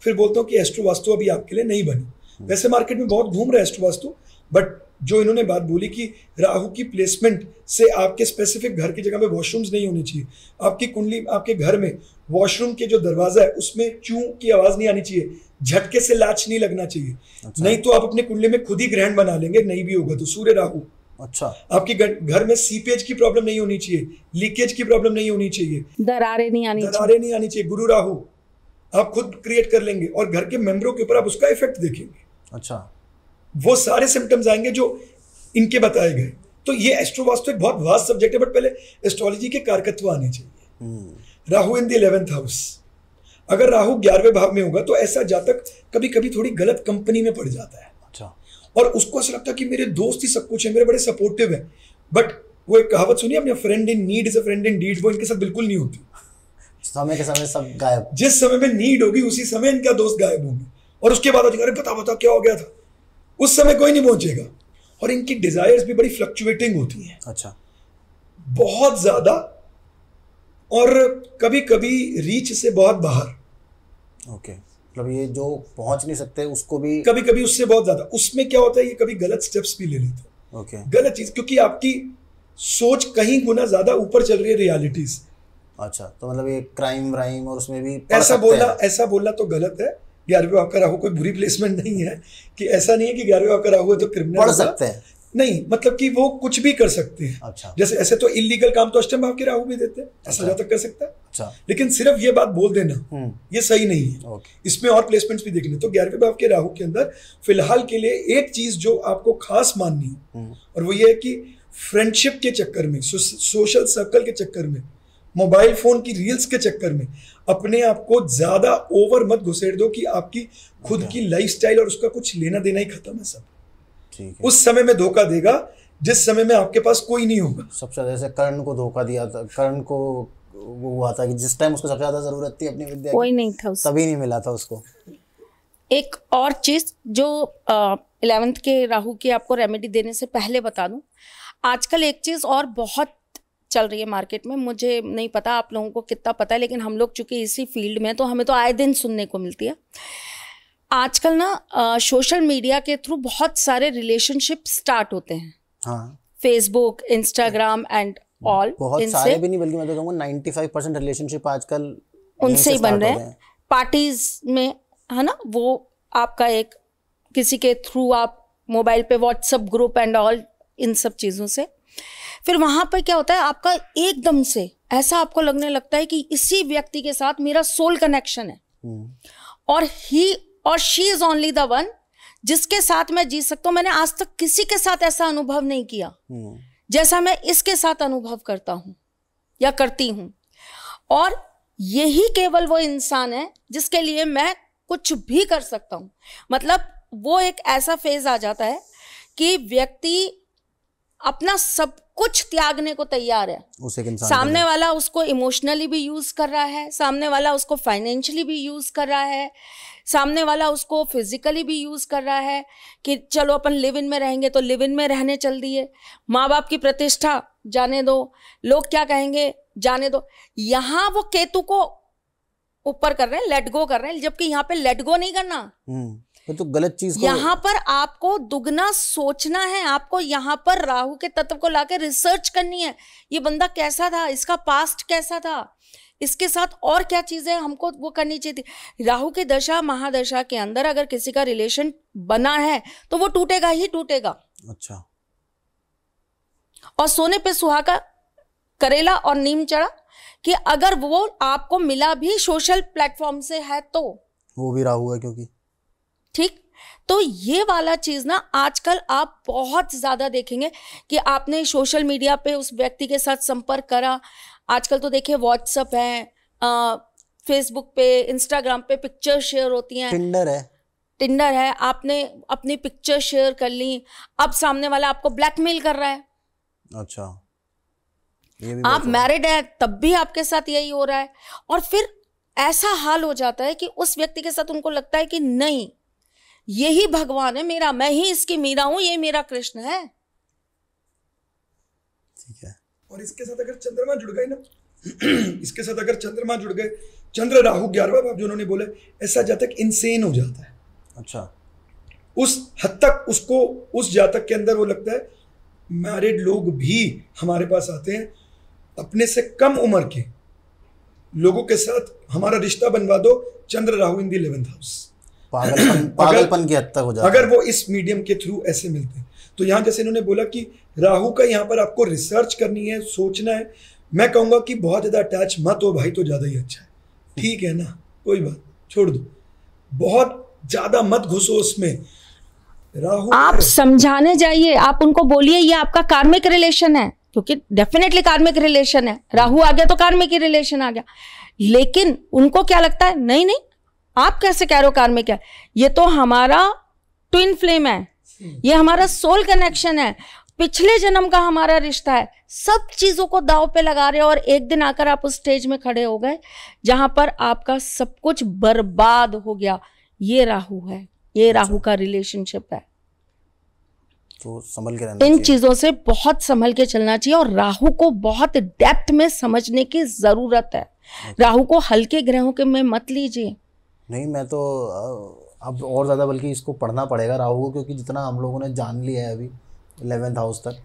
फिर बोलता हूँ कि एस्ट्रो वास्तु अभी आपके लिए नहीं बनी हम्म। वैसे मार्केट में बहुत घूम रहा है अस्तु वास्तु बट जो इन्होंने बात बोली कि राहु की प्लेसमेंट से आपके स्पेसिफिक घर की जगह में वॉशरूम्स नहीं होने चाहिए आपकी कुंडली आपके घर में वॉशरूम के जो दरवाजा है उसमें चू की आवाज़ नहीं आनी चाहिए झटके से लाच नहीं लगना चाहिए अच्छा। नहीं तो आप अपने कुंडली में खुद ही ग्रहण बना लेंगे नहीं भी होगा तो सूर्य राहु अच्छा आपके घर में सीपेज की प्रॉब्लम नहीं होनी चाहिए लीकेज की प्रॉब्लम नहीं होनी चाहिए दरारे नहीं आनी दरारे नहीं आनी चाहिए गुरु राहु आप खुद क्रिएट कर लेंगे और घर के मेंबरों के ऊपर आप उसका इफेक्ट देखेंगे अच्छा वो सारे सिम्टम्स आएंगे जो इनके बताए गए तो ये एस्ट्रोवास्तु एक बहुत वास्ट सब्जेक्ट है बट पहले एस्ट्रोलॉजी के कारकत्व आने चाहिए हम्म। Rahu in the eleventh house अगर राहु ग्यारहवें भाव में होगा तो ऐसा जातक कभी कभी थोड़ी गलत कंपनी में पड़ जाता है अच्छा और उसको ऐसा लगता है कि मेरे दोस्त ही सब कुछ है मेरे बड़े सपोर्टिव है बट वो एक कहावत सुनिए अपने friend in need is a friend in deed वो इनके साथ बिल्कुल नहीं होती समय के समय सब गायब जिस समय में नीड होगी उसी समय इनका दोस्त गायब होंगे और उसके बाद अरे पता पता क्या हो गया था उस समय कोई नहीं पहुंचेगा और इनकी डिजायर्स भी बड़ी फ्लक्चुएटिंग होती हैं अच्छा बहुत ज़्यादा और कभी कभी रीच से बहुत बाहर ओके मतलब ये जो पहुंच नहीं सकते उसको भी कभी कभी उससे बहुत ज़्यादा उसमें क्या होता है ये कभी गलत स्टेप्स भी ले लेते हैं ओके गलत चीज़ क्योंकि आपकी सोच कहीं गुना ज़्यादा ऊपर चल रही है रियलिटी अच्छा तो मतलब ये क्राइम राइम और उसमें भी ऐसा बोलना ऐसा बोलना तो गलत है ग्यारहवीं आपका राहु कोई बुरी प्लेसमेंट नहीं है कि ऐसा नहीं है कि ग्यारहवीं आपका राहु है तो क्रिमिनल पढ़ सकते हैं नहीं मतलब कि वो कुछ भी कर सकते हैं अच्छा जैसे ऐसे तो इलीगल काम तो अष्टम भाव के राहु भी देते हैं ऐसा अच्छा। कर सकता है अच्छा लेकिन सिर्फ ये बात बोल देना हम्म। ये सही नहीं है इसमें और प्लेसमेंट्स भी देखने तो ग्यारहवें भाव के राहु के अंदर फिलहाल के लिए एक चीज जो आपको खास माननी है हम्म। और वो ये है कि फ्रेंडशिप के चक्कर में सोशल सर्कल के चक्कर में मोबाइल फ़ोन की रील्स के चक्कर में अपने आप को ज़्यादा ओवर मत घुसेड़ दो कि आपकी खुद की लाइफस्टाइल और उसका कुछ लेना देना ही खत्म है सब ठीक उस समय में धोखा देगा जिस समय में आपके पास कोई नहीं होगा सबसे ज़्यादा जैसे कर्ण को धोखा दिया था कर्ण को वो हुआ था कि जिस टाइम उसको सबसे ज़्यादा ज़रूरत थी अपनी विद्या कोई नहीं था तभी नहीं मिला था उसको एक और चीज़ जो इलेवेंथ के राहु की आपको रेमेडी देने से पहले बता दूं आजकल एक चीज़ और बहुत चल रही है मार्केट में मुझे नहीं पता आप लोगों को कितना पता है लेकिन हम लोग चूंकि इसी फील्ड में तो हमें तो आए दिन सुनने को मिलती है आजकल ना सोशल मीडिया के थ्रू बहुत सारे रिलेशनशिप स्टार्ट होते हैं फेसबुक इंस्टाग्राम एंड ऑल बहुत सारे भी नहीं बल्कि मैं तो कहूँगा फाइव परसेंट रिलेशनशिप आजकल उनसे ही बन रहे हैं पार्टीज में है ना वो आपका एक किसी के थ्रू आप मोबाइल पे व्हाट्सएप ग्रुप एंड ऑल इन सब चीज़ों से फिर वहां पर क्या होता है आपका एकदम से ऐसा आपको लगने लगता है कि इसी व्यक्ति के साथ मेरा सोल कनेक्शन है हम्म। और ही और she is only the one जिसके साथ मैं जी सकता हूँ मैंने आज तक किसी के साथ ऐसा अनुभव नहीं किया हम्म। जैसा मैं इसके साथ अनुभव करता हूँ या करती हूं और यही केवल वो इंसान है जिसके लिए मैं कुछ भी कर सकता हूं मतलब वो एक ऐसा फेज आ जाता है कि व्यक्ति अपना सब कुछ त्यागने को तैयार है उस एक सामने वाला उसको इमोशनली भी यूज कर रहा है सामने वाला उसको फाइनेंशियली भी यूज कर रहा है सामने वाला उसको फिजिकली भी यूज कर रहा है कि चलो अपन लिव इन में रहेंगे तो लिव इन में रहने चल दिए माँ बाप की प्रतिष्ठा जाने दो लोग क्या कहेंगे जाने दो यहाँ वो केतु को ऊपर कर रहे हैं लेट गो कर रहे हैं जबकि यहाँ पे लेट गो नहीं करना हम्म। तो गलत चीज यहाँ पर आपको दुगना सोचना है आपको यहाँ पर राहु के तत्व को लाके रिसर्च करनी है ये बंदा कैसा था इसका पास्ट कैसा था इसके साथ और क्या चीज़ें हमको वो करनी चाहिए थी राहु की दशा महादशा के अंदर अगर किसी का रिलेशन बना है तो वो टूटेगा ही टूटेगा अच्छा और सोने पे सुहागा करेला और नीम चढ़ा कि अगर वो आपको मिला भी सोशल प्लेटफॉर्म से है तो वो भी राहु है क्योंकि ठीक तो ये वाला चीज़ ना आजकल आप बहुत ज़्यादा देखेंगे कि आपने सोशल मीडिया पे उस व्यक्ति के साथ संपर्क करा आजकल तो देखिए व्हाट्सअप है फेसबुक पे इंस्टाग्राम पे पिक्चर शेयर होती हैं टिंडर है टिंडर है आपने अपनी पिक्चर शेयर कर ली अब सामने वाला आपको ब्लैकमेल कर रहा है अच्छा ये भी आप मैरिड है तब भी आपके साथ यही हो रहा है और फिर ऐसा हाल हो जाता है कि उस व्यक्ति के साथ उनको लगता है कि नहीं यही भगवान है मेरा मैं ही इसकी मीरा हूं ये मेरा कृष्ण है ठीक है और इसके साथ अगर चंद्रमा जुड़ गए ना इसके साथ अगर चंद्रमा जुड़ गए चंद्र राहु ग्यारहवा भाव जो उन्होंने बोले ऐसा जातक इंसेन हो जाता है अच्छा उस हद तक उसको उस जातक के अंदर वो लगता है मैरिड लोग भी हमारे पास आते हैं अपने से कम उम्र के लोगों के साथ हमारा रिश्ता बनवा दो Chandra Rahu in the eleventh house पागलपन पागलपन की हद तक हो जाता अगर वो इस मीडियम के थ्रू ऐसे मिलते हैं तो यहाँ जैसे इन्होंने बोला कि राहु का यहाँ पर आपको रिसर्च करनी है सोचना है मैं कहूँगा कि बहुत ज़्यादा अटैच मत हो भाई तो ज़्यादा ही अच्छा है ठीक है ना कोई बात छोड़ दो बहुत ज़्यादा मत घुसो उसमें राहु आप समझाने जाइए आप उनको बोलिए ये आपका कार्मिक रिलेशन है क्योंकि डेफिनेटली कार्मिक रिलेशन है राहु आ गया तो कार्मिक ही रिलेशन आ गया लेकिन उनको क्या लगता है नहीं नहीं आप कैसे हो कार्मिक है ये तो हमारा ट्विन फ्लेम है ये हमारा सोल कनेक्शन है पिछले जन्म का हमारा रिश्ता है सब चीज़ों को दाव पे लगा रहे हो और एक दिन आकर आप उस स्टेज में खड़े हो गए जहां पर आपका सब कुछ बर्बाद हो गया ये राहु है ये अच्छा। राहु का रिलेशनशिप है तो संभल के रहना इन चीज़ों से बहुत संभल के चलना चाहिए और राहु को बहुत डेप्थ में समझने की ज़रूरत है अच्छा। राहु को हल्के ग्रहों के में मत लीजिए नहीं मैं तो अब और ज़्यादा बल्कि इसको पढ़ना पड़ेगा राहु को क्योंकि जितना हम लोगों ने जान लिया है अभी इलेवेंथ हाउस तक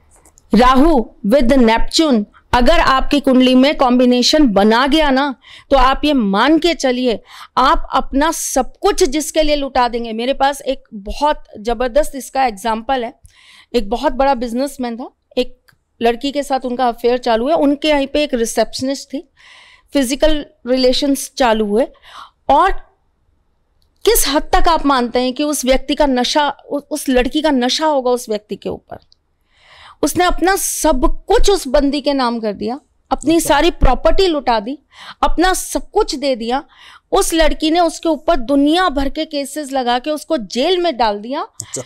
राहु विद नेपच्यून अगर आपकी कुंडली में कॉम्बिनेशन बना गया ना तो आप ये मान के चलिए आप अपना सब कुछ जिसके लिए लुटा देंगे मेरे पास एक बहुत ज़बरदस्त इसका एग्जाम्पल है एक बहुत बड़ा बिजनेसमैन था एक लड़की के साथ उनका अफेयर चालू है उनके यहीं पे एक रिसेप्शनिस्ट थी फिजिकल रिलेशंस चालू हुए और किस हद तक आप मानते हैं कि उस व्यक्ति का नशा उस लड़की का नशा होगा उस व्यक्ति के ऊपर उसने अपना सब कुछ उस बंदी के नाम कर दिया अपनी अच्छा। सारी प्रॉपर्टी लुटा दी अपना सब कुछ दे दिया उस लड़की ने उसके ऊपर दुनिया भर के केसेस लगा के उसको जेल में डाल दिया अच्छा।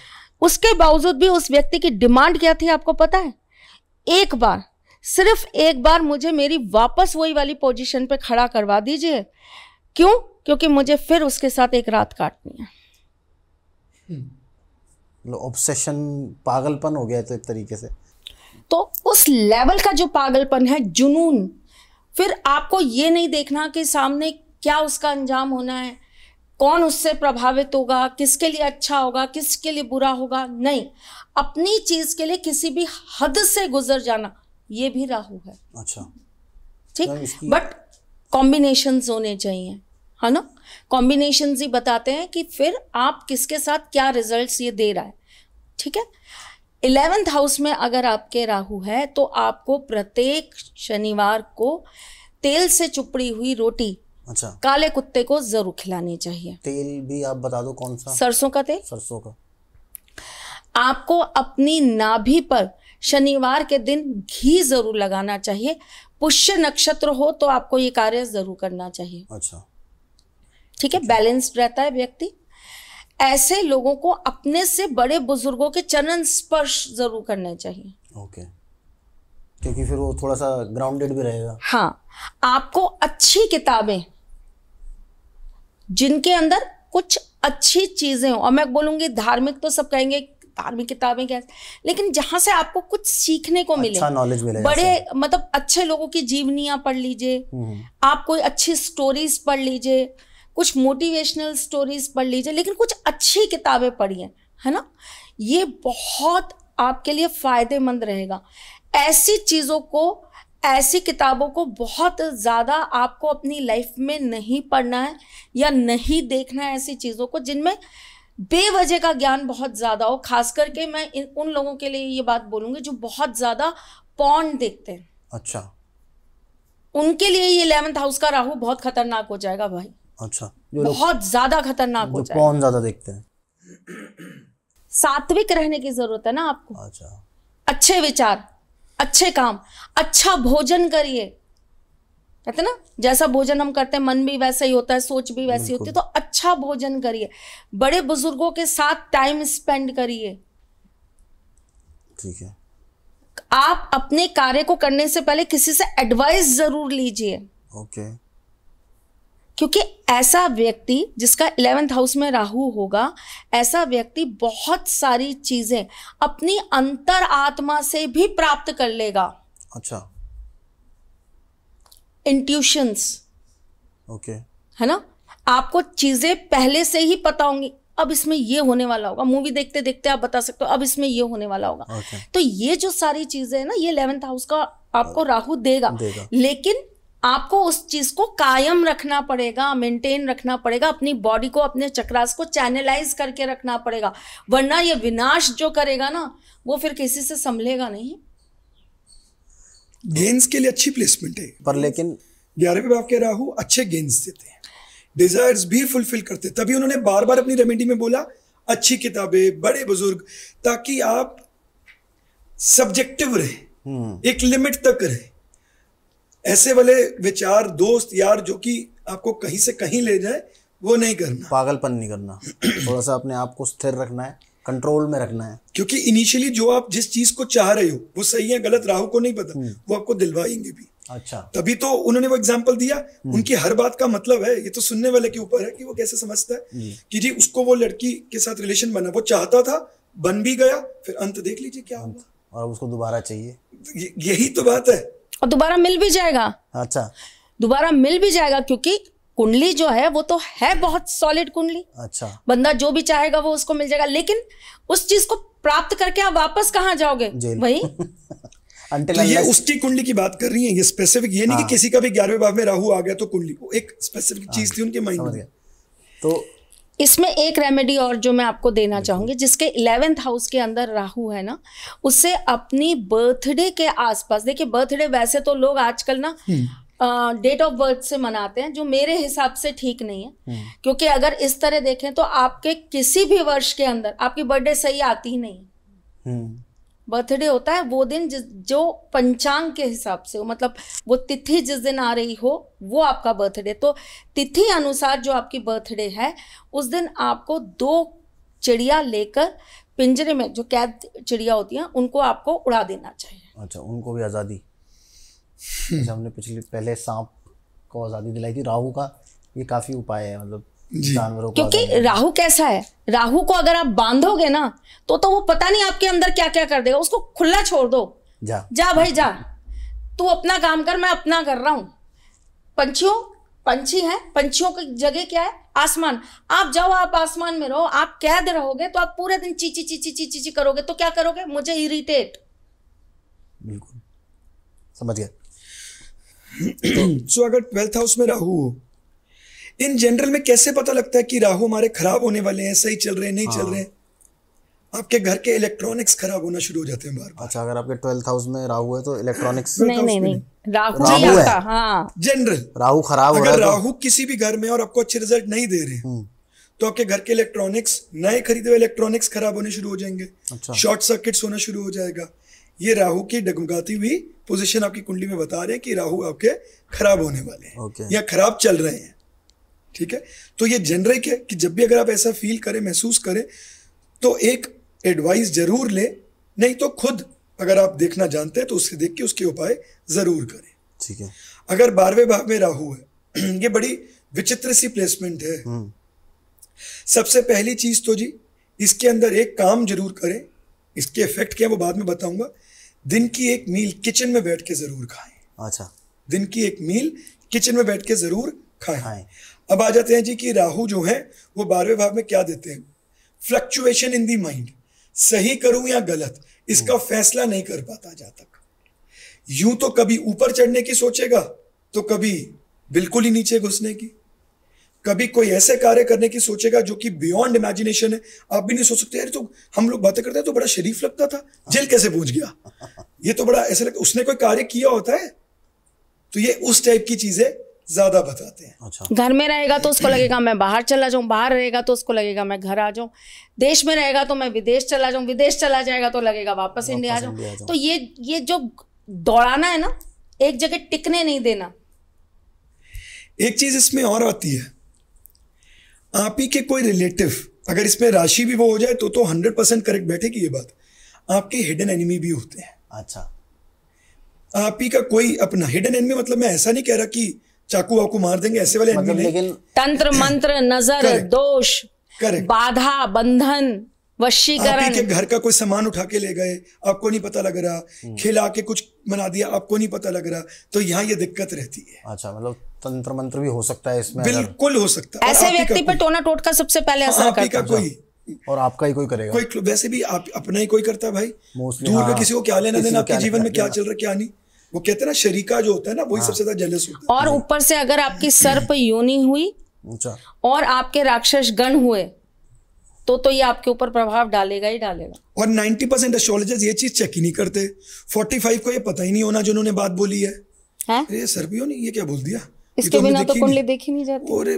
उसके बावजूद भी उस व्यक्ति की डिमांड क्या थी आपको पता है एक बार सिर्फ एक बार मुझे मेरी वापस वही वाली पोजीशन पे खड़ा करवा दीजिए क्यों क्योंकि मुझे फिर उसके साथ एक रात काटनी है ऑब्सेशन पागलपन हो गया तो एक तरीके से तो उस लेवल का जो पागलपन है जुनून फिर आपको ये नहीं देखना कि सामने क्या उसका अंजाम होना है कौन उससे प्रभावित होगा किसके लिए अच्छा होगा किसके लिए बुरा होगा नहीं अपनी चीज़ के लिए किसी भी हद से गुजर जाना ये भी राहु है अच्छा ठीक बट कॉम्बिनेशन होने चाहिए है हाँ ना कॉम्बिनेशन ही बताते हैं कि फिर आप किसके साथ क्या रिजल्ट्स ये दे रहा है ठीक है इलेवेंथ हाउस में अगर आपके राहु है तो आपको प्रत्येक शनिवार को तेल से चुपड़ी हुई रोटी अच्छा काले कुत्ते को जरूर खिलानी चाहिए तेल भी आप बता दो कौन सा सरसों का तेल सरसों का आपको अपनी नाभि पर शनिवार के दिन घी जरूर लगाना चाहिए पुष्य नक्षत्र हो तो आपको ये कार्य जरूर करना चाहिए अच्छा ठीक है बैलेंस्ड रहता है व्यक्ति ऐसे लोगों को अपने से बड़े बुजुर्गों के चरण स्पर्श जरूर करने चाहिए ओके क्योंकि फिर वो थोड़ा सा ग्राउंडेड भी रहेगा हाँ आपको अच्छी किताबें जिनके अंदर कुछ अच्छी चीजें हो और मैं बोलूंगी धार्मिक तो सब कहेंगे धार्मिक किताबें क्या लेकिन जहां से आपको कुछ सीखने को मिले अच्छा नॉलेज मिले बड़े मतलब अच्छे लोगों की जीवनियां पढ़ लीजिए हम्म, हम्म। आप कोई अच्छी स्टोरीज पढ़ लीजिए कुछ मोटिवेशनल स्टोरीज पढ़ लीजिए लेकिन कुछ अच्छी किताबें पढ़िए है ना ये बहुत आपके लिए फ़ायदेमंद रहेगा ऐसी चीज़ों को ऐसी किताबों को बहुत ज़्यादा आपको अपनी लाइफ में नहीं पढ़ना है या नहीं देखना है ऐसी चीज़ों को जिनमें बेवजह का ज्ञान बहुत ज़्यादा हो खास करके मैं इन उन लोगों के लिए ये बात बोलूँगी जो बहुत ज़्यादा पॉन देखते हैं अच्छा उनके लिए ये इलेवंथ हाउस का राहु बहुत खतरनाक हो जाएगा भाई अच्छा जो बहुत ज्यादा खतरनाक होता है कौन ज्यादा देखते हैं सात्विक रहने की जरूरत है ना आपको अच्छा अच्छे विचार अच्छे काम अच्छा भोजन करिए कहते ना जैसा भोजन हम करते हैं मन भी वैसा ही होता है सोच भी वैसी होती है तो अच्छा भोजन करिए बड़े बुजुर्गों के साथ टाइम स्पेंड करिए ठीक है आप अपने कार्य को करने से पहले किसी से एडवाइस जरूर लीजिए ओके okay. क्योंकि ऐसा व्यक्ति जिसका इलेवेंथ हाउस में राहु होगा ऐसा व्यक्ति बहुत सारी चीजें अपनी अंतर आत्मा से भी प्राप्त कर लेगा अच्छा इंट्यूशंस ओके है ना आपको चीजें पहले से ही पता होंगी अब इसमें ये होने वाला होगा मूवी देखते देखते आप बता सकते हो अब इसमें ये होने वाला होगा okay. तो ये जो सारी चीजें है ना ये इलेवेंथ हाउस का आपको हाँ। राहु देगा, देगा। लेकिन आपको उस चीज़ को कायम रखना पड़ेगा मेंटेन रखना पड़ेगा अपनी बॉडी को अपने चक्रास को चैनलाइज करके रखना पड़ेगा वरना ये विनाश जो करेगा ना वो फिर किसी से संभलेगा नहीं गेंस के लिए अच्छी प्लेसमेंट है पर लेकिन ग्यारहवें बाप के राहु अच्छे गेंस देते हैं डिजायर्स भी फुलफिल करते तभी उन्होंने बार बार अपनी रेमेडी में बोला अच्छी किताबें बड़े बुजुर्ग ताकि आप सब्जेक्टिव रहे हम्म। एक लिमिट तक रहे ऐसे वाले विचार दोस्त यार जो कि आपको कहीं से कहीं ले जाए वो नहीं करना पागलपन नहीं करना थोड़ा सा अपने आप को स्थिर रखना है कंट्रोल में रखना है क्योंकि इनिशियली जो आप जिस चीज को चाह रहे हो वो सही है गलत राहु को नहीं पता हम्म। वो आपको दिलवाएंगे भी अच्छा तभी तो उन्होंने वो एग्जाम्पल दिया हम्म। उनकी हर बात का मतलब है ये तो सुनने वाले के ऊपर है कि वो कैसे समझता है कि जी उसको वो लड़की के साथ रिलेशन बना वो चाहता था बन भी गया फिर अंत देख लीजिए क्या होगा और उसको दोबारा चाहिए यही तो बात है और दोबारा मिल भी जाएगा अच्छा दोबारा मिल भी जाएगा क्योंकि कुंडली जो है वो तो है बहुत सॉलिड कुंडली अच्छा बंदा जो भी चाहेगा वो उसको मिल जाएगा लेकिन उस चीज को प्राप्त करके आप वापस कहाँ जाओगे वही तो ये उसकी कुंडली की बात कर रही है ये स्पेसिफिक ये नहीं कि हाँ। किसी का भी ग्यारहवें भाव में राहु आ गया तो कुंडली एक स्पेसिफिक हाँ। चीज थी उनके माइंड में तो इसमें एक रेमेडी और जो मैं आपको देना चाहूँगी जिसके इलेवेंथ हाउस के अंदर राहु है ना उससे अपनी बर्थडे के आसपास देखिए बर्थडे वैसे तो लोग आजकल ना डेट ऑफ बर्थ से मनाते हैं जो मेरे हिसाब से ठीक नहीं है हम्म। क्योंकि अगर इस तरह देखें तो आपके किसी भी वर्ष के अंदर आपकी बर्थडे सही आती ही नहीं हम्म। बर्थडे होता है वो दिन जिस जो पंचांग के हिसाब से हो मतलब वो तिथि जिस दिन आ रही हो वो आपका बर्थडे तो तिथि अनुसार जो आपकी बर्थडे है उस दिन आपको दो चिड़िया लेकर पिंजरे में जो कैद चिड़िया होती हैं उनको आपको उड़ा देना चाहिए अच्छा उनको भी आज़ादी हमने पिछले पहले सांप को आज़ादी दिलाई थी राहु का ये काफ़ी उपाय है मतलब जानवरों क्योंकि राहु कैसा है राहु को अगर आप बांधोगे ना तो तो वो पता नहीं आपके अंदर क्या क्या कर देगा उसको खुला छोड़ दो जा जा भाई जा तू अपना काम कर मैं अपना कर रहा हूं पंछियों पंछी हैं पंछियों की जगह क्या है आसमान आप जाओ आप आसमान में रहो आप कैद रहोगे तो आप पूरे दिन चीची चीची चीची ची करोगे तो क्या करोगे मुझे इरिटेट बिल्कुल समझ गया तो, so, अगर ट्वेल्थ हाउस में राहु हो इन जनरल में कैसे पता लगता है कि राहु हमारे खराब होने वाले हैं सही चल रहे हैं नहीं हाँ। चल रहे हैं आपके घर के इलेक्ट्रॉनिक्स खराब होना शुरू हो जाते हैं बार बार अच्छा अगर आपके ट्वेल्थ हाउस में राहु है तो इलेक्ट्रॉनिक्स नहीं नहीं नहीं राहु राहु है जनरल हाँ। राहु खराब हो रहा है तो- राहु किसी भी घर में और आपको अच्छे रिजल्ट नहीं दे रहे हम्म। तो आपके घर के इलेक्ट्रॉनिक्स नए खरीदे हुए इलेक्ट्रॉनिक्स खराब होने शुरू हो जाएंगे शॉर्ट अच्छा। सर्किट होना शुरू हो जाएगा ये राहु की डगमगाती हुई पोजीशन आपकी कुंडली में बता रहे हैं कि राहु आपके खराब होने वाले हैं या खराब चल रहे हैं ठीक है तो ये जेनरिक है कि जब भी अगर आप ऐसा फील करें महसूस करें तो एक एडवाइस जरूर लें नहीं तो खुद अगर आप देखना जानते हैं तो उससे देख के उसके उपाय जरूर करें ठीक है अगर बारहवें भाव में राहु है ये बड़ी विचित्र सी प्लेसमेंट है हम्म। सबसे पहली चीज तो जी इसके अंदर एक काम जरूर करें इसके इफेक्ट क्या है वो बाद में बताऊंगा दिन की एक मील किचन में बैठ के जरूर खाएं अच्छा दिन की एक मील किचन में बैठ के जरूर खाएं खाएं अब आ जाते हैं जी कि राहु जो है वो बारहवें भाव में क्या देते हैं फ्लक्चुएशन इन दी माइंड सही करूं या गलत इसका hmm. फैसला नहीं कर पाता जा तक यूं तो कभी ऊपर चढ़ने की सोचेगा तो कभी बिल्कुल ही नीचे घुसने की कभी कोई ऐसे कार्य करने की सोचेगा जो कि बियॉन्ड इमेजिनेशन है आप भी नहीं सोच सकते यार तो हम लोग बातें करते हैं तो बड़ा शरीफ लगता था जेल कैसे पहुंच गया ये तो बड़ा ऐसा लगता उसने कोई कार्य किया होता है तो ये उस टाइप की चीजें ज्यादा बताते हैं अच्छा। घर में रहेगा तो उसको लगेगा मैं बाहर चला जाऊँ बाहर रहेगा तो उसको लगेगा मैं घर आ जाऊँ देश में रहेगा तो मैं विदेश चला जाऊँ विदेश चला जाएगा तो लगेगा वापस इंडिया आ जाऊँ तो ये ये जो दौड़ाना है ना एक जगह टिकने नहीं देना एक चीज इसमें और आती है आप ही के कोई रिलेटिव अगर इसमें राशि भी वो हो जाए तो तो हंड्रेड परसेंट करेक्ट बैठेगी ये बात आपके हिडन एनिमी भी होते हैं अच्छा आप ही का कोई अपना हिडन एनिमी मतलब मैं ऐसा नहीं कह रहा कि चाकू आपको मार देंगे ऐसे वाले मतलब लेकिन तंत्र मंत्र नजर दोष करेक्ट बाधा बंधन वशीकरण के घर का कोई सामान उठा के ले गए आपको नहीं पता लग रहा हम्म। खिला के कुछ बना दिया आपको नहीं पता लग रहा तो यहाँ ये दिक्कत रहती है अच्छा मतलब तंत्र मंत्र भी हो सकता है इसमें बिल्कुल हो सकता है ऐसे व्यक्ति पर टोना टोटका सबसे पहले हाँ, असर करता है कोई और आपका ही कोई करेगा कोई वैसे भी आप अपना ही कोई करता है भाई दूर का हाँ। किसी को क्या लेना देना आपके जीवन में क्या चल रहा है क्या नहीं वो कहते हैं ना शरीका जो होता है ना वही हाँ। सबसे ज्यादा जेलस होता है और ऊपर से अगर आपकी सर्प योनि हुई और आपके राक्षस गण हुए तो तो ये आपके ऊपर प्रभाव डालेगा ही डालेगा और 90 परसेंट एस्ट्रोलॉजर्स ये चीज चेक ही नहीं करते 45 को ये पता ही नहीं होना जो उन्होंने बात बोली है, है? अरे सर्पियो ने ये क्या बोल दिया इसके तो बिना तो कुंडली देखी नहीं जाती और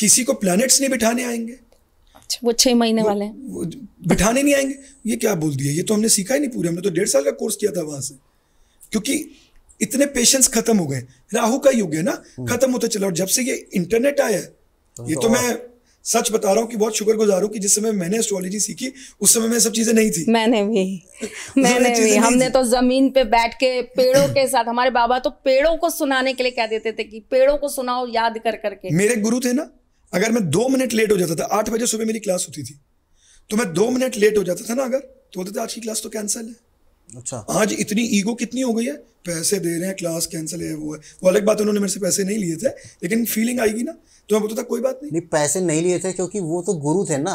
किसी को प्लैनेट्स नहीं बिठाने आएंगे अच्छा, वो छह महीने वाले बिठाने नहीं आएंगे ये क्या बोल दिया ये तो हमने सीखा ही नहीं पूरे हमने तो डेढ़ साल का कोर्स किया था वहां से क्योंकि इतने पेशेंस खत्म हो गए राहु का युग है ना हम्म। खत्म होता चला और जब से ये इंटरनेट आया है तो ये तो, तो मैं सच बता रहा हूँ कि बहुत शुक्र गुजार हूँ कि जिस समय मैंने एस्ट्रोलॉजी सीखी उस समय में सब चीजें नहीं थी मैंने भी मैंने भी हमने तो जमीन पे बैठ के पेड़ों के साथ हमारे बाबा तो पेड़ों को सुनाने के लिए कह देते थे कि पेड़ों को सुनाओ याद कर करके मेरे गुरु थे ना अगर मैं दो मिनट लेट हो जाता था आठ बजे सुबह मेरी क्लास होती थी तो मैं दो मिनट लेट हो जाता था ना अगर तो बोलते थे आज की क्लास तो कैंसिल है अच्छा आज इतनी ईगो कितनी हो गई है पैसे दे रहे हैं क्लास कैंसिल है वो है वो अलग बात उन्होंने मेरे से पैसे नहीं लिए थे लेकिन फीलिंग आएगी ना तो मैं बोलता कोई बात नहीं नहीं पैसे नहीं लिए थे क्योंकि वो तो गुरु थे ना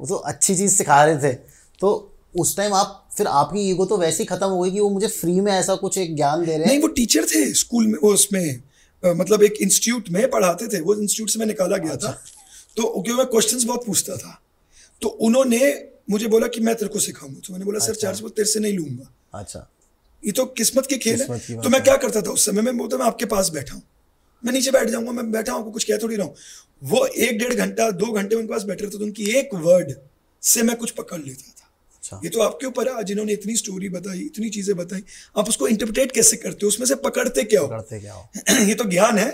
वो तो अच्छी चीज़ सिखा रहे थे तो उस टाइम आप फिर आपकी ईगो तो वैसे ही खत्म हो गई कि वो मुझे फ्री में ऐसा कुछ एक ज्ञान दे रहे हैं नहीं वो टीचर थे स्कूल में उसमें मतलब एक इंस्टीट्यूट में पढ़ाते थे वो इंस्टीट्यूट से मैं निकाला गया अच्छा। था तो क्योंकि मैं क्वेश्चन बहुत पूछता था तो उन्होंने मुझे बोला कि मैं तेरे को सिखाऊंगा तो मैंने बोला सर चार अच्छा। सौ तेरे से नहीं लूंगा अच्छा ये तो किस्मत के खेल है तो मैं क्या करता था उस समय मैं बोलता मैं आपके पास बैठा हूँ मैं नीचे बैठ जाऊंगा मैं बैठा हूँ कुछ कह थोड़ी रहा हूँ वो एक डेढ़ घंटा दो घंटे उनके पास बैठे रहते तो उनकी एक वर्ड से मैं कुछ पकड़ लेता था अच्छा। ये तो आपके ऊपर है जिन्होंने इतनी स्टोरी बताई इतनी चीजें बताई आप उसको इंटरप्रेट कैसे करते हो उसमें से पकड़ते क्या हो पकड़ते क्या हो ये तो ज्ञान है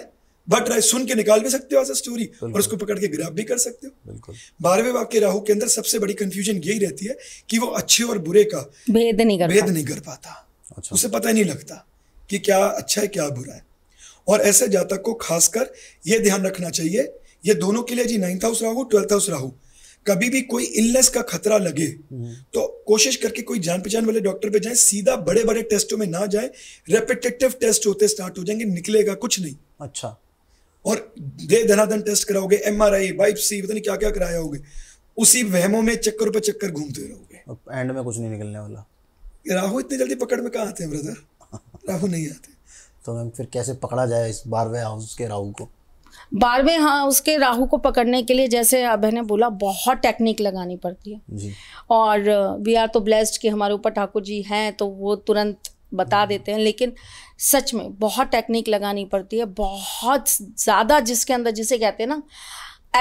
बट राय सुन के निकाल भी सकते हो ऐसा स्टोरी और उसको पकड़ के ग्रैप भी कर सकते हो बारहवें वाक्य राहु के अंदर सबसे बड़ी कंफ्यूजन यही रहती है कि वो अच्छे और बुरे का भेद नहीं कर भेद नहीं कर पाता अच्छा। उसे पता ही नहीं लगता कि क्या अच्छा है क्या बुरा है और ऐसे जातक को खासकर यह ध्यान रखना चाहिए ये दोनों के लिए जी ninth house Rahu twelfth house Rahu कभी भी कोई इलनेस का खतरा लगे हम्म। तो कोशिश करके कोई जान पहचान वाले डॉक्टर पे जाए सीधा बड़े बड़े टेस्टों में ना जाए रेपिटेटिव टेस्ट होते स्टार्ट हो जाएंगे निकलेगा कुछ नहीं अच्छा और दे धनाधन टेस्ट कराओगे एम आर आई बाइपसी पता नहीं क्या क्या कराया होगे उसी वहमों में चक्कर पर चक्कर घूमते रहोगे एंड में कुछ नहीं निकलने वाला राहु इतनी जल्दी पकड़ में कहाँ आते हैं ब्रदर राहु नहीं आते तो मैम फिर कैसे पकड़ा जाए इस बारहवें हाउस के राहु को बारहवें हाँ उसके राहु को पकड़ने के लिए जैसे अभय ने बोला बहुत टेक्निक लगानी पड़ती है जी। और वी uh, आर तो ब्लेस्ड कि हमारे ऊपर ठाकुर जी हैं तो वो तुरंत बता देते हैं लेकिन सच में बहुत टेक्निक लगानी पड़ती है बहुत ज़्यादा जिसके अंदर जिसे कहते हैं ना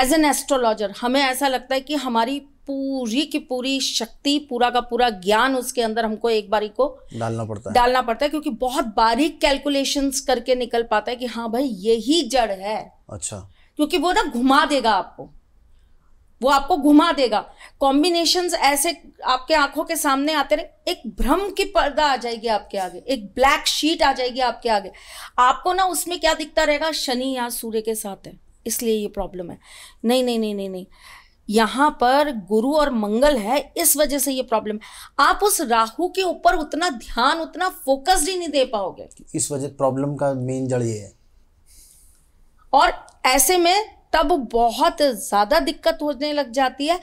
एज एन एस्ट्रोलॉजर हमें ऐसा लगता है कि हमारी पूरी की पूरी शक्ति पूरा का पूरा ज्ञान उसके अंदर हमको एक बारी को डालना पड़ता है डालना पड़ता है क्योंकि बहुत बारीक कैलकुलेशंस करके निकल पाता है कि हाँ भाई यही जड़ है अच्छा क्योंकि वो ना घुमा देगा आपको वो आपको घुमा देगा कॉम्बिनेशन ऐसे आपके आंखों के सामने आते रहे एक भ्रम की पर्दा आ जाएगी आपके आगे एक ब्लैक शीट आ जाएगी आपके आगे आपको ना उसमें क्या दिखता रहेगा शनि या सूर्य के साथ है इसलिए ये प्रॉब्लम है नहीं नहीं नहीं नहीं नहीं यहाँ पर गुरु और मंगल है इस वजह से ये प्रॉब्लम आप उस राहु के ऊपर उतना ध्यान उतना फोकस ही नहीं दे पाओगे इस वजह प्रॉब्लम का मेन जड़ ये है और ऐसे में तब बहुत ज़्यादा दिक्कत होने लग जाती है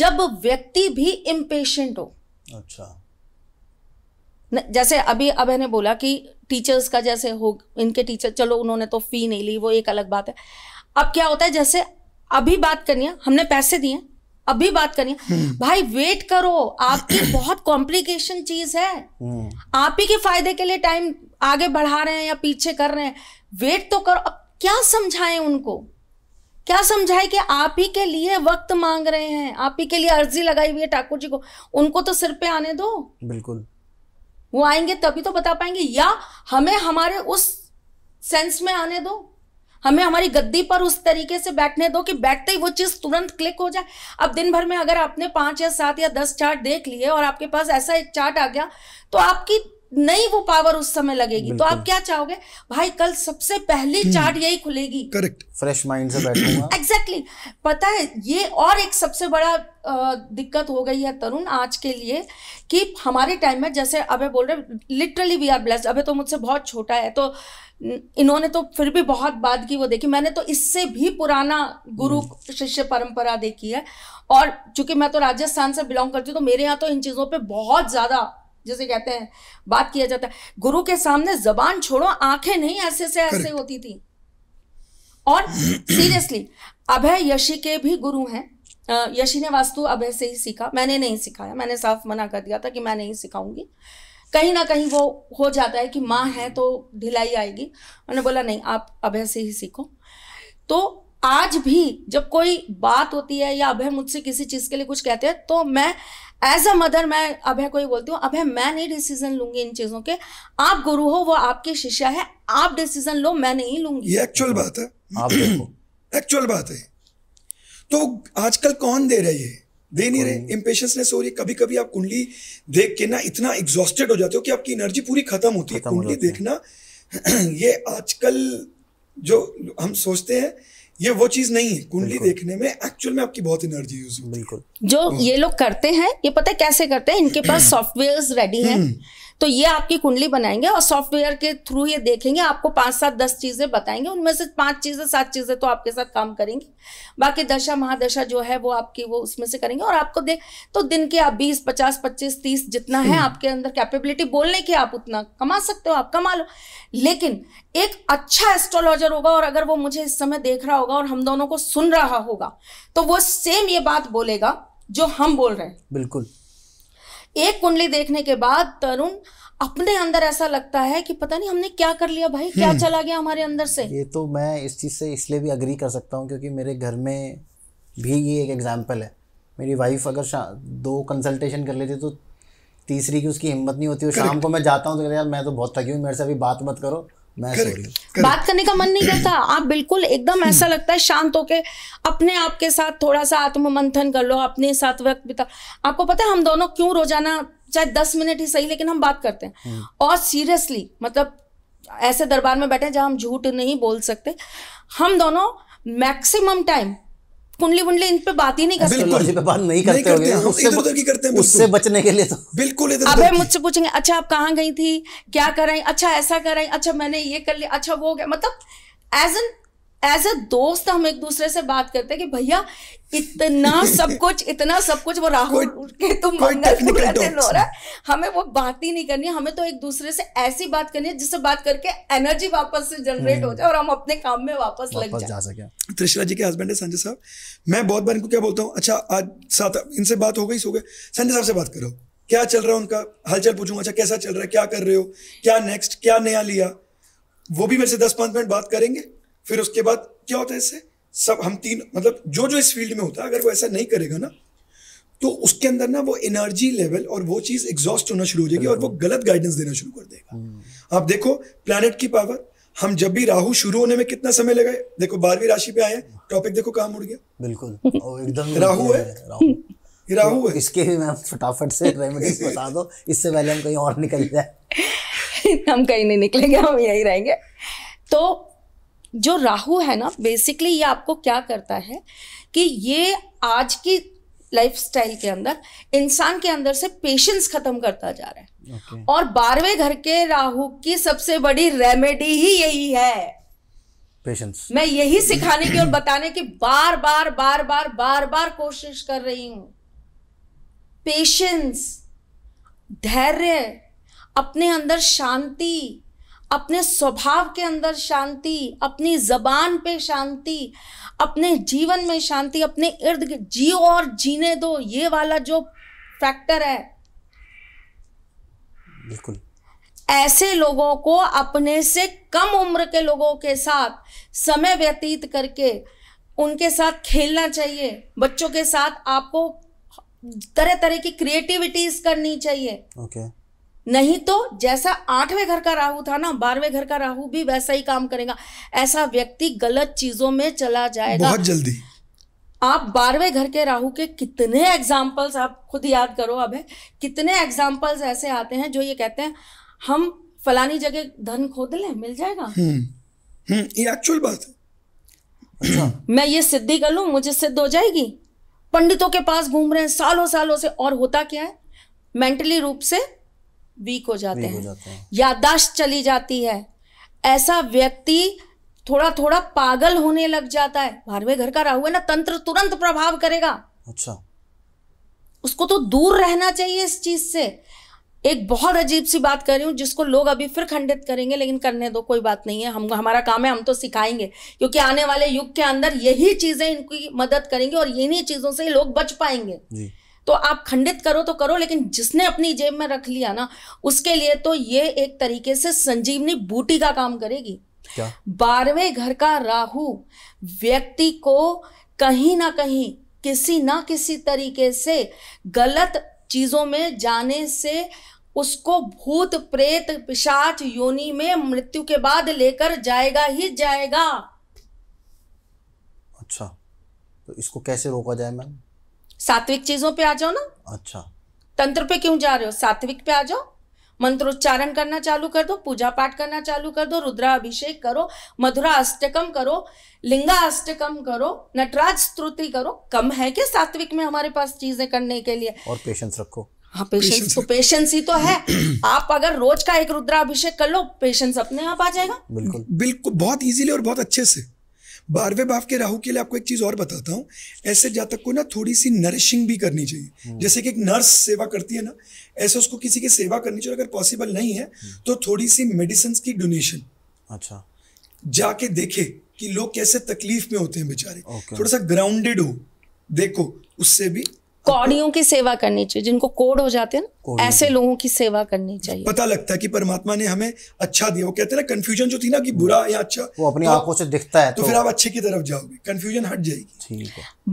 जब व्यक्ति भी इम्पेशेंट हो अच्छा जैसे अभी अब ने बोला कि टीचर्स का जैसे हो इनके टीचर चलो उन्होंने तो फी नहीं ली वो एक अलग बात है अब क्या होता है जैसे अभी बात करनी है हमने पैसे दिए अभी बात करनी है हम्म। भाई वेट करो आपकी बहुत कॉम्प्लिकेशन चीज है हम्म। आप ही के फायदे के लिए टाइम आगे बढ़ा रहे हैं या पीछे कर रहे हैं वेट तो करो अब क्या समझाएं उनको क्या समझाए कि आप ही के लिए वक्त मांग रहे हैं आप ही के लिए अर्जी लगाई हुई है ठाकुर जी को उनको तो सिर पे आने दो बिल्कुल वो आएंगे तभी तो बता पाएंगे या हमें हमारे उस सेंस में आने दो हमें हमारी गद्दी पर उस तरीके से बैठने दो कि बैठते ही वो चीज़ तुरंत क्लिक हो जाए अब दिन भर में अगर आपने पांच या सात या दस चार्ट देख लिए और आपके पास ऐसा एक चार्ट आ गया तो आपकी नहीं वो पावर उस समय लगेगी तो आप क्या चाहोगे भाई कल सबसे पहली हम्म। चार्ट यही खुलेगी करेक्ट फ्रेश माइंड से बैठूंगा एग्जैक्टली exactly. पता है ये और एक सबसे बड़ा दिक्कत हो गई है तरुण आज के लिए कि हमारे टाइम में जैसे अबे बोल रहे लिटरली वी आर ब्लेस्ड अबे तो मुझसे बहुत छोटा है तो इन्होंने तो फिर भी बहुत बात की वो देखी मैंने तो इससे भी पुराना गुरु हम्म। शिष्य परंपरा देखी है और चूंकि मैं तो राजस्थान से बिलोंग करती हूँ तो मेरे यहाँ तो इन चीज़ों पर बहुत ज़्यादा जिसे कहते हैं बात किया जाता है गुरु के सामने जबान छोड़ो आंखें नहीं ऐसे से ऐसे होती थी और सीरियसली अभय यशी के भी गुरु हैं यशी ने वास्तु अभय से ही सीखा मैंने नहीं सिखाया मैंने साफ मना कर दिया था कि मैं नहीं सिखाऊंगी कहीं ना कहीं वो हो जाता है कि माँ है तो ढिलाई आएगी उन्होंने बोला नहीं आप अभय से ही सीखो तो आज भी जब कोई बात होती है या अभय मुझसे किसी चीज़ के लिए कुछ कहते हैं तो मैं एज अ मदर मैं अभय को ही बोलती हूँ अभय मैं नहीं डिसीजन लूंगी इन चीज़ों के आप गुरु हो वो आपके शिष्य है आप डिसीजन लो मैं नहीं लूंगी ये एक्चुअल बात है आप एक्चुअल बात है तो आजकल कौन दे रहा है ये दे नहीं रहे इम्पेशनेस हो रही कभी कभी आप कुंडली देख के ना इतना एग्जॉस्टेड हो जाते हो कि आपकी एनर्जी पूरी खत्म होती है कुंडली देखना ये आजकल जो हम सोचते हैं ये वो चीज नहीं है कुंडली देखने में एक्चुअल में आपकी बहुत एनर्जी यूज होती है जो हाँ। ये लोग करते हैं ये पता है कैसे करते हैं इनके पास सॉफ्टवेयर रेडी है तो ये आपकी कुंडली बनाएंगे और सॉफ्टवेयर के थ्रू ये देखेंगे आपको पांच सात दस चीज़ें बताएंगे उनमें से पांच चीज़ें सात चीज़ें तो आपके साथ काम करेंगी बाकी दशा महादशा जो है वो आपकी वो उसमें से करेंगे और आपको देख तो दिन के आप बीस पचास पच्चीस तीस जितना है हम्म। आपके अंदर कैपेबिलिटी बोलने की आप उतना कमा सकते हो आप कमा लो लेकिन एक अच्छा एस्ट्रोलॉजर होगा और अगर वो मुझे इस समय देख रहा होगा और हम दोनों को सुन रहा होगा तो वो सेम ये बात बोलेगा जो हम बोल रहे हैं बिल्कुल एक कुंडली देखने के बाद तरुण अपने अंदर ऐसा लगता है कि पता नहीं हमने क्या कर लिया भाई क्या हम्म। चला गया हमारे अंदर से ये तो मैं इस चीज़ से इसलिए भी अग्री कर सकता हूँ क्योंकि मेरे घर में भी ये एक एग्जाम्पल है मेरी वाइफ अगर दो कंसल्टेशन कर लेती तो तीसरी की उसकी हिम्मत नहीं होती और शाम को मैं जाता हूँ तो यार मैं तो बहुत थकी हूँ मेरे से अभी बात मत करो मैं बात करने का मन नहीं करता आप बिल्कुल एकदम hmm. ऐसा लगता है शांत होके अपने आप के साथ थोड़ा सा आत्म मंथन कर लो अपने साथ वक्त बिता आपको पता है हम दोनों क्यों रोजाना चाहे दस मिनट ही सही लेकिन हम बात करते हैं hmm. और सीरियसली मतलब ऐसे दरबार में बैठे जहां हम झूठ नहीं बोल सकते हम दोनों मैक्सिमम टाइम कुंडली वुंडली इन पे बात ही नहीं करते बिल्कुल पे बात नहीं करते, नहीं करते उससे इधर उधर की करते हैं उससे बचने के लिए तो बिल्कुल इधर अबे मुझसे पूछेंगे अच्छा आप कहाँ गई थी क्या रही अच्छा ऐसा रही अच्छा मैंने ये कर लिया अच्छा वो हो गया मतलब एज एन एज अ दोस्त हम एक दूसरे से बात करते हैं कि भैया इतना सब कुछ इतना सब कुछ वो राहुल के तुम तो मंगल हो रहा है हमें वो बात ही नहीं करनी हमें तो एक दूसरे से ऐसी बात करनी है जिससे बात करके एनर्जी वापस से जनरेट हो हम्म। जाए और हम अपने काम में वापस, वापस लग जा सके त्रिशला जी के हस्बैंड है संजय साहब मैं बहुत बार इनको क्या बोलता हूँ अच्छा आज साथ इनसे बात हो गई सो गए संजय साहब से बात करो क्या चल रहा है उनका हलचल पूछूंगा अच्छा कैसा चल रहा है क्या कर रहे हो क्या नेक्स्ट क्या नया लिया वो भी मेरे से दस पांच मिनट बात करेंगे फिर उसके बाद क्या होता है इससे सब हम तीन मतलब जो जो इस फील्ड में होता है अगर वो ऐसा नहीं करेगा ना तो उसके अंदर ना वो एनर्जी लेवल और वो चीज एग्जॉस्ट होना शुरू हो जाएगी और वो हम्म। गलत गाइडेंस देना शुरू कर देगा हम्म। आप देखो प्लानट की पावर हम जब भी राहु शुरू होने में कितना समय लगाए देखो बारहवीं राशि पे आए टॉपिक देखो कहाँ मुड़ गया बिल्कुल एकदम राहु है राहु है तो इसके भी मैं फटाफट से रेमेडीज बता दो इससे पहले हम कहीं और निकल जाए हम कहीं नहीं निकलेंगे हम यही रहेंगे तो जो राहु है ना बेसिकली ये आपको क्या करता है कि ये आज की लाइफ स्टाइल के अंदर इंसान के अंदर से पेशेंस खत्म करता जा रहा है okay. और बारहवें घर के राहु की सबसे बड़ी रेमेडी ही यही है पेशेंस मैं यही सिखाने की और बताने की बार बार बार बार बार बार कोशिश कर रही हूं पेशेंस धैर्य अपने अंदर शांति अपने स्वभाव के अंदर शांति अपनी जबान पे शांति अपने जीवन में शांति अपने इर्द जियो और जीने दो ये वाला जो फैक्टर है बिल्कुल ऐसे लोगों को अपने से कम उम्र के लोगों के साथ समय व्यतीत करके उनके साथ खेलना चाहिए बच्चों के साथ आपको तरह तरह की क्रिएटिविटीज करनी चाहिए ओके okay. नहीं तो जैसा आठवें घर का राहु था ना बारहवें घर का राहु भी वैसा ही काम करेगा ऐसा व्यक्ति गलत चीजों में चला जाएगा बहुत जल्दी आप बारहवें घर के राहु के कितने एग्जाम्पल्स आप खुद याद करो अब है कितने एग्जाम्पल्स ऐसे आते हैं जो ये कहते हैं हम फलानी जगह धन खोद ले मिल जाएगा एक्चुअल हम्म, हम्म, बात है अच्छा। मैं ये सिद्धि कर लू मुझे सिद्ध हो जाएगी पंडितों के पास घूम रहे हैं सालों सालों से और होता क्या है मेंटली रूप से वीक हो जाते हैं, यादाश्त चली जाती है ऐसा व्यक्ति थोड़ा थोड़ा पागल होने लग जाता है बारहवें घर का राहु है ना तंत्र तुरंत प्रभाव करेगा अच्छा उसको तो दूर रहना चाहिए इस चीज से एक बहुत अजीब सी बात कर रही हूँ जिसको लोग अभी फिर खंडित करेंगे लेकिन करने दो कोई बात नहीं है हम हमारा काम है हम तो सिखाएंगे क्योंकि आने वाले युग के अंदर यही चीजें इनकी मदद करेंगे और इन्हीं चीजों से लोग बच पाएंगे जी। तो आप खंडित करो तो करो लेकिन जिसने अपनी जेब में रख लिया ना उसके लिए तो ये एक तरीके से संजीवनी बूटी का काम करेगी बारहवें घर का राहु व्यक्ति को कहीं ना कहीं किसी ना किसी तरीके से गलत चीज़ों में जाने से उसको भूत प्रेत पिशाच योनि में मृत्यु के बाद लेकर जाएगा ही जाएगा अच्छा तो इसको कैसे रोका जाए मैम सात्विक चीजों पे आ जाओ ना अच्छा तंत्र पे क्यों जा रहे हो सात्विक पे आ जाओ मंत्रोच्चारण करना चालू कर दो पूजा पाठ करना चालू कर दो रुद्रा अभिषेक करो मधुरा अष्टकम करो लिंगा अष्टकम करो नटराज स्तुति करो कम है क्या सात्विक में हमारे पास चीजें करने के लिए और पेशेंस रखो हाँ पेशेंस तो पेशेंस ही तो है आप अगर रोज का एक रुद्राभिषेक कर लो पेशेंस अपने आप आ जाएगा बिल्कुल बिल्कुल बहुत इजीली और बहुत अच्छे से बारहवें भाव के राहु के लिए आपको एक चीज और बताता हूँ ऐसे जातक को ना थोड़ी सी नरिशिंग भी करनी चाहिए हम्म। जैसे कि एक नर्स सेवा करती है ना ऐसे उसको किसी की सेवा करनी चाहिए अगर पॉसिबल नहीं है हम्म। तो थोड़ी सी मेडिसिन की डोनेशन अच्छा जाके देखे कि लोग कैसे तकलीफ में होते हैं बेचारे थोड़ा सा ग्राउंडेड हो देखो उससे भी कौड़ियों की सेवा करनी चाहिए जिनको कोड हो जाते हैं ना ऐसे लोगों की सेवा करनी चाहिए पता लगता है कि परमात्मा ने हमें अच्छा दिया वो कहते हैं ना कंफ्यूजन जो थी ना कि बुरा या अच्छा वो अपनी तो, आंखों से दिखता है तो, तो फिर आप अच्छे की तरफ जाओगे कंफ्यूजन हट जाएगी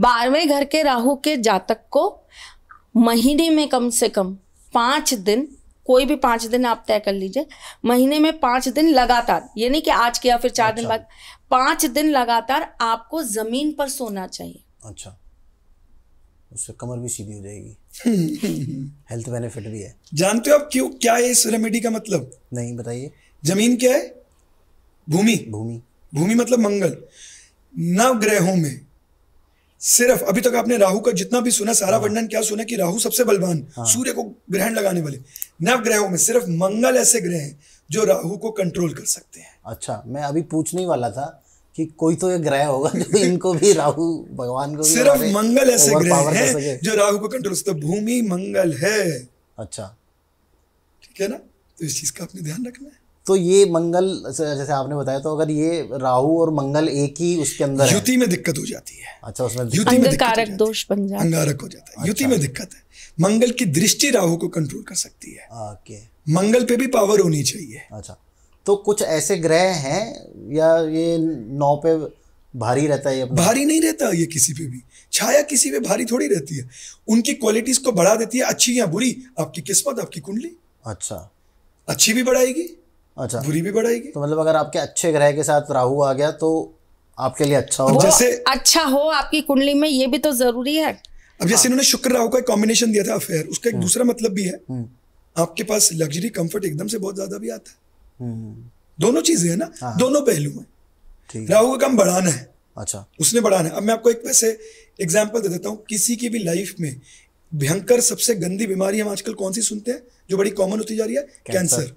बारहवें घर के राहु के जातक को महीने में कम से कम पांच दिन कोई भी पांच दिन आप तय कर लीजिए महीने में पांच दिन लगातार ये नहीं कि आज किया फिर चार दिन अच्छा। बाद पांच दिन लगातार आपको जमीन पर सोना चाहिए अच्छा उससे कमर भी सीधी हो जाएगी हेल्थ बेनिफिट भी है जानते हो आप क्यों क्या है इस रेमेडी का मतलब नहीं बताइए जमीन क्या है भूमि भूमि भूमि मतलब मंगल नव ग्रहों में सिर्फ अभी तक आपने राहु का जितना भी सुना सारा हाँ। वर्णन क्या सुना कि राहु सबसे बलवान हाँ। सूर्य को ग्रहण लगाने वाले नव ग्रहों में सिर्फ मंगल ऐसे ग्रह हैं जो राहु को कंट्रोल कर सकते हैं अच्छा मैं अभी पूछने वाला था कि कोई तो ये ग्रह होगा जो इनको भी राहु भगवान को भी सिर्फ मंगल ऐसे ग्रह हैं जो राहु को कंट्रोल करता भूमि मंगल है अच्छा ठीक है ना तो इस चीज का आपने ध्यान रखना है तो ये मंगल जैसे आपने बताया तो अगर ये राहु और मंगल एक ही उसके अंदर युति में दिक्कत हो जाती है अच्छा उसमें युति में कारक दोष बन जाता है अंगारक हो जाता है अच्छा। युति में दिक्कत है मंगल की दृष्टि राहु को कंट्रोल कर सकती है मंगल पे भी पावर होनी चाहिए अच्छा तो कुछ ऐसे ग्रह हैं या ये नौ पे भारी रहता है ये भारी नहीं रहता ये किसी पे भी छाया किसी पे भारी थोड़ी रहती है उनकी क्वालिटीज को बढ़ा देती है अच्छी या बुरी आपकी किस्मत आपकी कुंडली अच्छा अच्छी भी बढ़ाएगी अच्छा बुरी भी बढ़ाएगी तो मतलब अगर आपके अच्छे ग्रह के साथ राहु आ गया तो आपके लिए अच्छा हो जैसे अच्छा हो आपकी कुंडली में ये भी तो जरूरी है अब जैसे हाँ। इन्होंने शुक्र राहु का एक कॉम्बिनेशन दिया था अफेयर उसका एक हम्म। दूसरा मतलब भी है हम्म। आपके पास लग्जरी कंफर्ट एकदम से बहुत ज्यादा भी आता है हम्म। दोनों चीजें है ना हाँ, हाँ। दोनों पहलू है राहु का काम बढ़ाना है अच्छा उसने बढ़ाना है अब मैं आपको एक वैसे एग्जाम्पल दे देता हूँ किसी की भी लाइफ में भयंकर सबसे गंदी बीमारी हम आजकल कौन सी सुनते हैं जो बड़ी कॉमन होती जा रही है कैंसर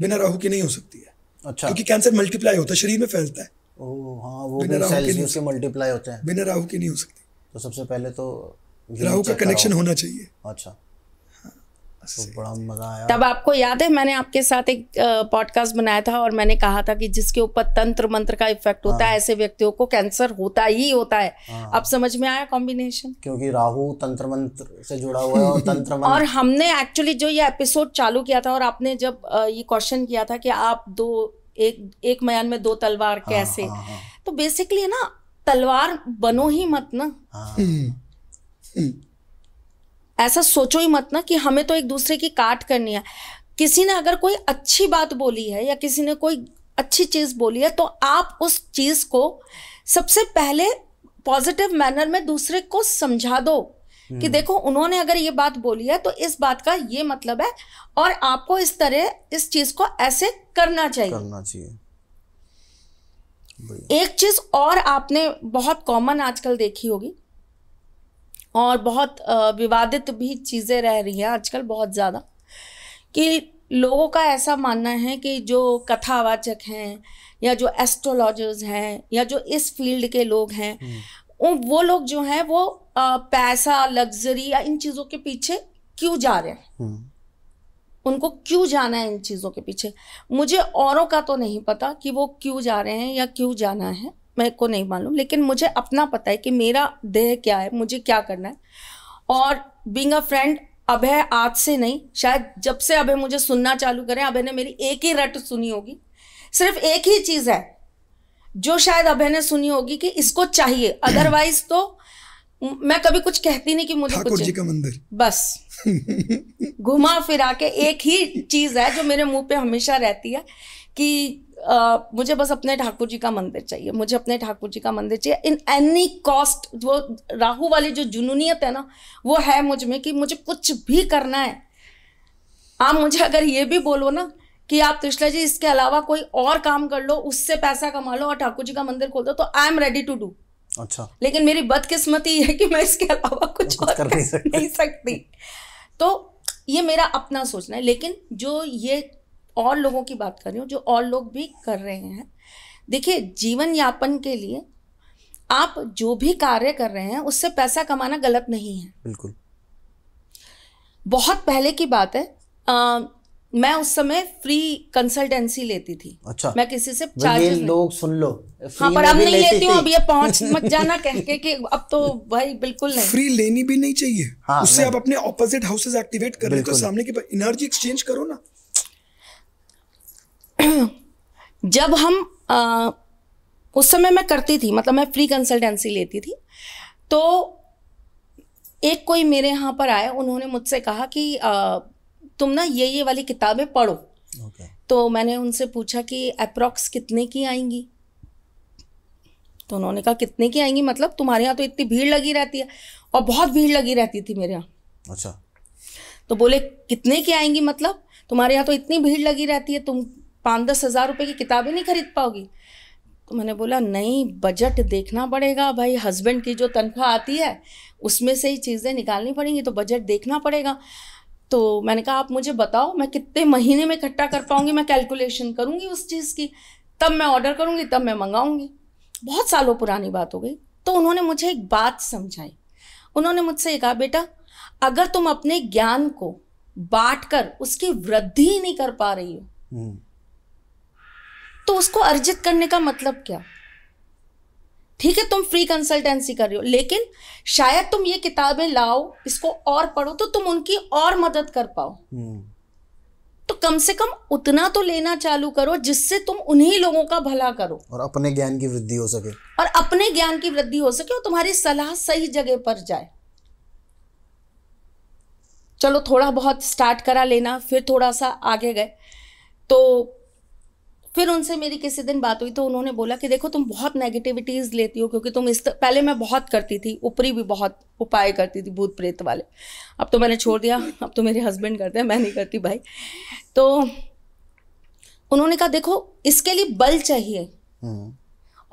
बिना राहु की नहीं हो सकती है अच्छा क्योंकि कैंसर मल्टीप्लाई होता है शरीर में फैलता है ओ, हाँ, वो मल्टीप्लाई होते हैं बिना राहु के नहीं हो सकती तो सबसे पहले तो राहु का कनेक्शन होना चाहिए अच्छा तो बड़ा तब आपको याद है मैंने आपके साथ एक पॉडकास्ट बनाया था और मैंने कहा था कि जिसके ऊपर तंत्र मंत्र का इफेक्ट होता है हाँ। ऐसे व्यक्तियों को कैंसर होता ही होता है हाँ। अब समझ में आया कॉम्बिनेशन क्योंकि राहु तंत्र मंत्र से जुड़ा हुआ है और तंत्र मंत्र और हमने एक्चुअली जो ये एपिसोड चालू किया था और आपने जब ये क्वेश्चन किया था कि आप दो एक एक मयान में दो तलवार हाँ, कैसे तो बेसिकली ना तलवार बनो ही मत ना हम्म। ऐसा सोचो ही मत ना कि हमें तो एक दूसरे की काट करनी है किसी ने अगर कोई अच्छी बात बोली है या किसी ने कोई अच्छी चीज़ बोली है तो आप उस चीज़ को सबसे पहले पॉजिटिव मैनर में दूसरे को समझा दो कि हम्म। देखो उन्होंने अगर ये बात बोली है तो इस बात का ये मतलब है और आपको इस तरह इस चीज को ऐसे करना चाहिए करना चाहिए एक चीज और आपने बहुत कॉमन आजकल देखी होगी और बहुत विवादित भी चीज़ें रह रही हैं आजकल बहुत ज़्यादा कि लोगों का ऐसा मानना है कि जो कथावाचक हैं या जो एस्ट्रोलॉजर्स हैं या जो इस फील्ड के लोग हैं हम्म। वो लोग जो हैं वो पैसा लग्जरी या इन चीज़ों के पीछे क्यों जा रहे हैं हम्म। उनको क्यों जाना है इन चीज़ों के पीछे मुझे औरों का तो नहीं पता कि वो क्यों जा रहे हैं या क्यों जाना है मेरे को नहीं मालूम लेकिन मुझे अपना पता है कि मेरा देह क्या है मुझे क्या करना है और बींग अ फ्रेंड अभय आज से नहीं शायद जब से अभय मुझे सुनना चालू करें अभय ने मेरी एक ही रट सुनी होगी सिर्फ एक ही चीज़ है जो शायद अभय ने सुनी होगी कि इसको चाहिए अदरवाइज तो मैं कभी कुछ कहती नहीं कि मुझे कुछ जी का मंदिर बस घुमा फिरा के एक ही चीज है जो मेरे मुंह पे हमेशा रहती है कि मुझे बस अपने ठाकुर जी का मंदिर चाहिए मुझे अपने ठाकुर जी का मंदिर चाहिए इन एनी कॉस्ट वो राहु वाली जो जुनूनियत है ना वो है मुझ में कि मुझे कुछ भी करना है आप मुझे अगर ये भी बोलो ना कि आप त्रिशला जी इसके अलावा कोई और काम कर लो उससे पैसा कमा लो और ठाकुर जी का मंदिर खोल दो तो I am ready to do अच्छा लेकिन मेरी बदकिस्मती है कि मैं इसके अलावा कुछ, कुछ और कर नहीं सकती।, नहीं सकती तो ये मेरा अपना सोचना है लेकिन जो ये और लोगों की बात कर रही हूँ जो और लोग भी कर रहे हैं देखिए जीवन यापन के लिए आप जो भी कार्य कर रहे हैं उससे पैसा कमाना गलत नहीं है बिल्कुल बहुत पहले की बात है आ, मैं उस समय फ्री कंसल्टेंसी लेती थी अच्छा मैं किसी से चार्ज लोग सुन लो हाँ पर अब नहीं लेती हूँ अब ये पहुंच मत जाना कह के कि अब तो भाई बिल्कुल नहीं फ्री लेनी भी नहीं चाहिए हाँ, उससे आप अपने ऑपोजिट हाउसेस एक्टिवेट कर रहे हो तो सामने की एनर्जी एक्सचेंज करो ना जब हम आ, उस समय मैं करती थी मतलब मैं फ्री कंसल्टेंसी लेती थी तो एक कोई मेरे यहाँ पर आया उन्होंने मुझसे कहा कि आ, तुम ना ये ये वाली किताबें पढ़ो okay. तो मैंने उनसे पूछा कि अप्रॉक्स कितने की आएंगी तो उन्होंने कहा कितने की आएंगी मतलब तुम्हारे यहाँ तो इतनी भीड़ लगी रहती है और बहुत भीड़ लगी रहती थी मेरे यहाँ अच्छा तो बोले कितने की आएंगी मतलब तुम्हारे यहाँ तो इतनी भीड़ लगी रहती है तुम पाँच दस हज़ार रुपये की किताब ही नहीं खरीद पाओगी तो मैंने बोला नहीं बजट देखना पड़ेगा भाई हस्बैंड की जो तनख्वाह आती है उसमें से ही चीज़ें निकालनी पड़ेंगी तो बजट देखना पड़ेगा तो मैंने कहा आप मुझे बताओ मैं कितने महीने में इकट्ठा कर पाऊँगी मैं कैलकुलेशन करूँगी उस चीज़ की तब मैं ऑर्डर करूँगी तब मैं मंगाऊँगी बहुत सालों पुरानी बात हो गई तो उन्होंने मुझे एक बात समझाई उन्होंने मुझसे कहा बेटा अगर तुम अपने ज्ञान को बांट कर उसकी वृद्धि ही नहीं कर पा रही हो हम्म। तो उसको अर्जित करने का मतलब क्या ठीक है तुम फ्री कंसल्टेंसी कर रहे हो लेकिन शायद तुम ये किताबें लाओ इसको और पढ़ो तो तुम उनकी और मदद कर पाओ हम्म। तो कम से कम उतना तो लेना चालू करो जिससे तुम उन्हीं लोगों का भला करो और अपने ज्ञान की वृद्धि हो सके और अपने ज्ञान की वृद्धि हो सके और तुम्हारी सलाह सही जगह पर जाए चलो थोड़ा बहुत स्टार्ट करा लेना फिर थोड़ा सा आगे गए तो फिर उनसे मेरी किसी दिन बात हुई तो उन्होंने बोला कि देखो तुम बहुत नेगेटिविटीज़ लेती हो क्योंकि तुम इस तर... पहले मैं बहुत करती थी ऊपरी भी बहुत उपाय करती थी भूत प्रेत वाले अब तो मैंने छोड़ दिया अब तो मेरे हस्बैंड करते हैं मैं नहीं करती भाई तो उन्होंने कहा देखो इसके लिए बल चाहिए हम्म।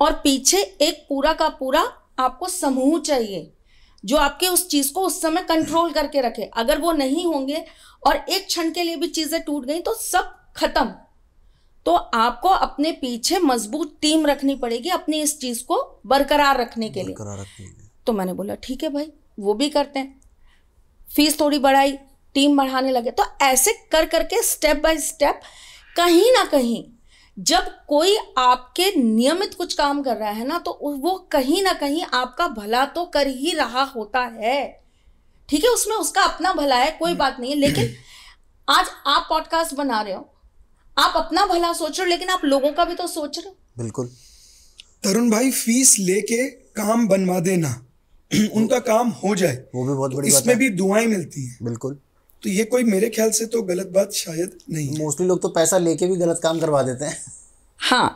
और पीछे एक पूरा का पूरा आपको समूह चाहिए जो आपके उस चीज को उस समय कंट्रोल करके रखे अगर वो नहीं होंगे और एक क्षण के लिए भी चीजें टूट गई तो सब खत्म तो आपको अपने पीछे मजबूत टीम रखनी पड़ेगी अपनी इस चीज़ को बरकरार रखने के लिए तो मैंने बोला ठीक है भाई वो भी करते हैं फीस थोड़ी बढ़ाई टीम बढ़ाने लगे तो ऐसे कर करके स्टेप बाय स्टेप कहीं ना कहीं जब कोई आपके नियमित कुछ काम कर रहा है ना तो वो कहीं ना कहीं आपका भला तो कर ही रहा होता है ठीक है उसमें उसका अपना भला है कोई बात नहीं है लेकिन आज आप पॉडकास्ट बना रहे हो आप अपना भला सोच रहे हो लेकिन आप लोगों का भी तो सोच रहे हो बिल्कुल तरुण भाई फीस लेके काम बनवा देना उनका काम हो जाए वो भी बहुत बड़ी इसमें भी दुआएं मिलती हैं बिल्कुल तो ये कोई मेरे ख्याल से तो गलत बात शायद नहीं मोस्टली लोग तो पैसा लेके भी गलत काम करवा देते हैं हाँ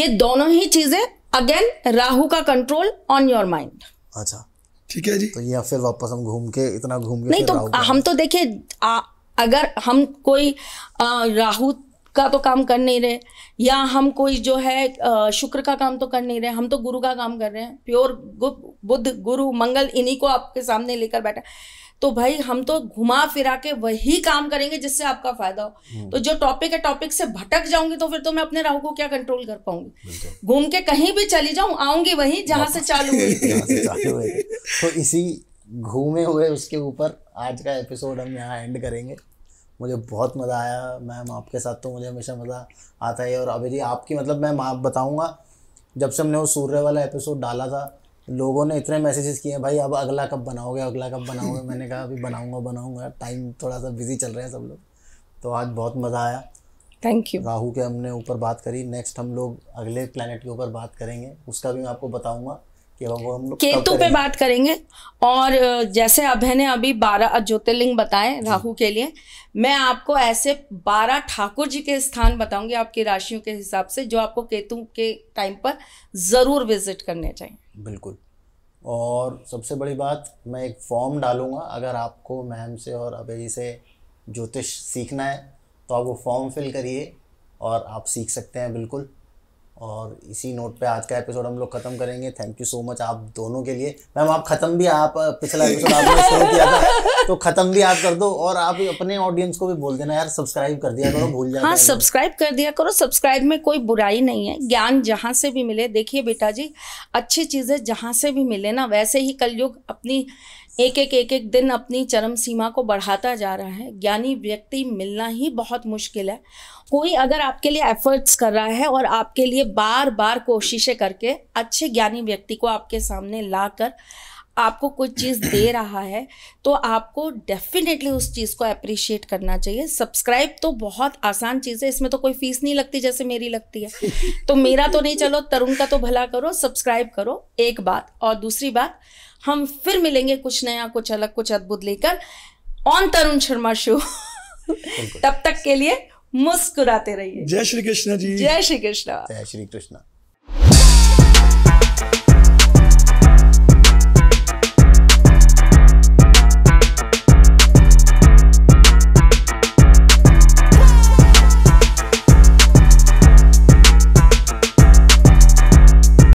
ये दोनों ही चीजें अगेन राहु का कंट्रोल ऑन योर माइंड अच्छा ठीक है जी तो या फिर वापस हम घूम के इतना घूम के नहीं तो हम तो देखिए अगर हम कोई राहु का तो काम कर नहीं रहे या हम कोई जो है शुक्र का काम तो कर नहीं रहे हम तो गुरु का काम कर रहे हैं प्योर बुद्ध गुरु मंगल इन्हीं को आपके सामने लेकर बैठा तो भाई हम तो घुमा फिरा के वही काम करेंगे जिससे आपका फायदा हो हम्म। तो जो टॉपिक है टॉपिक से भटक जाऊंगी तो फिर तो मैं अपने राहु को क्या कंट्रोल कर पाऊंगी घूम के कहीं भी चली जाऊं आऊंगी वही जहां से चालू हुई तो इसी घूमे हुए उसके ऊपर आज का एपिसोड हम यहाँ एंड करेंगे मुझे बहुत मज़ा आया मैम आपके साथ तो मुझे हमेशा मज़ा आता है और अभी आपकी मतलब मैं आप बताऊँगा जब से हमने वो सूर्य वाला एपिसोड डाला था लोगों ने इतने मैसेजेस किए भाई अब अगला कब बनाओगे अगला कब बनाओगे मैंने कहा अभी बनाऊंगा बनाऊंगा टाइम थोड़ा सा बिजी चल रहे हैं सब लोग तो आज बहुत मज़ा आया थैंक यू राहु के हमने ऊपर बात करी नेक्स्ट हम लोग अगले प्लानट के ऊपर बात करेंगे उसका भी मैं आपको बताऊँगा केतु पे बात करेंगे और जैसे अभय ने अभी बारह ज्योतिर्लिंग बताए राहु के लिए मैं आपको ऐसे बारह ठाकुर जी के स्थान बताऊंगी आपकी राशियों के हिसाब से जो आपको केतु के टाइम पर ज़रूर विजिट करने चाहिए बिल्कुल और सबसे बड़ी बात मैं एक फॉर्म डालूंगा अगर आपको मैम से और अभय जी से ज्योतिष सीखना है तो आप वो फॉर्म फिल करिए और आप सीख सकते हैं बिल्कुल और इसी नोट पे आज का एपिसोड हम लोग खत्म करेंगे थैंक यू सो मच आप दोनों के लिए मैम आप खत्म भी आप पिछला एपिसोड आपने शुरू किया था तो खत्म भी आप कर दो और आप अपने ऑडियंस को भी बोल देना यार सब्सक्राइब कर दिया करो भूल जाओ हाँ सब्सक्राइब कर दिया करो सब्सक्राइब में कोई बुराई नहीं है ज्ञान जहाँ से भी मिले देखिए बेटा जी अच्छी चीज़ें जहाँ से भी मिले ना वैसे ही कलयुग अपनी एक एक एक एक दिन अपनी चरम सीमा को बढ़ाता जा रहा है ज्ञानी व्यक्ति मिलना ही बहुत मुश्किल है कोई अगर आपके लिए एफर्ट्स कर रहा है और आपके लिए बार बार कोशिशें करके अच्छे ज्ञानी व्यक्ति को आपके सामने लाकर आपको कोई चीज़ दे रहा है तो आपको डेफिनेटली उस चीज़ को अप्रिशिएट करना चाहिए सब्सक्राइब तो बहुत आसान चीज़ है इसमें तो कोई फीस नहीं लगती जैसे मेरी लगती है तो मेरा तो नहीं चलो तरुण का तो भला करो सब्सक्राइब करो एक बात और दूसरी बात हम फिर मिलेंगे कुछ नया कुछ अलग कुछ अद्भुत लेकर ऑन तरुण शर्मा शो तब तक के लिए मुस्कुराते रहिए जय श्री कृष्ण जी जय श्री कृष्ण जय श्री कृष्ण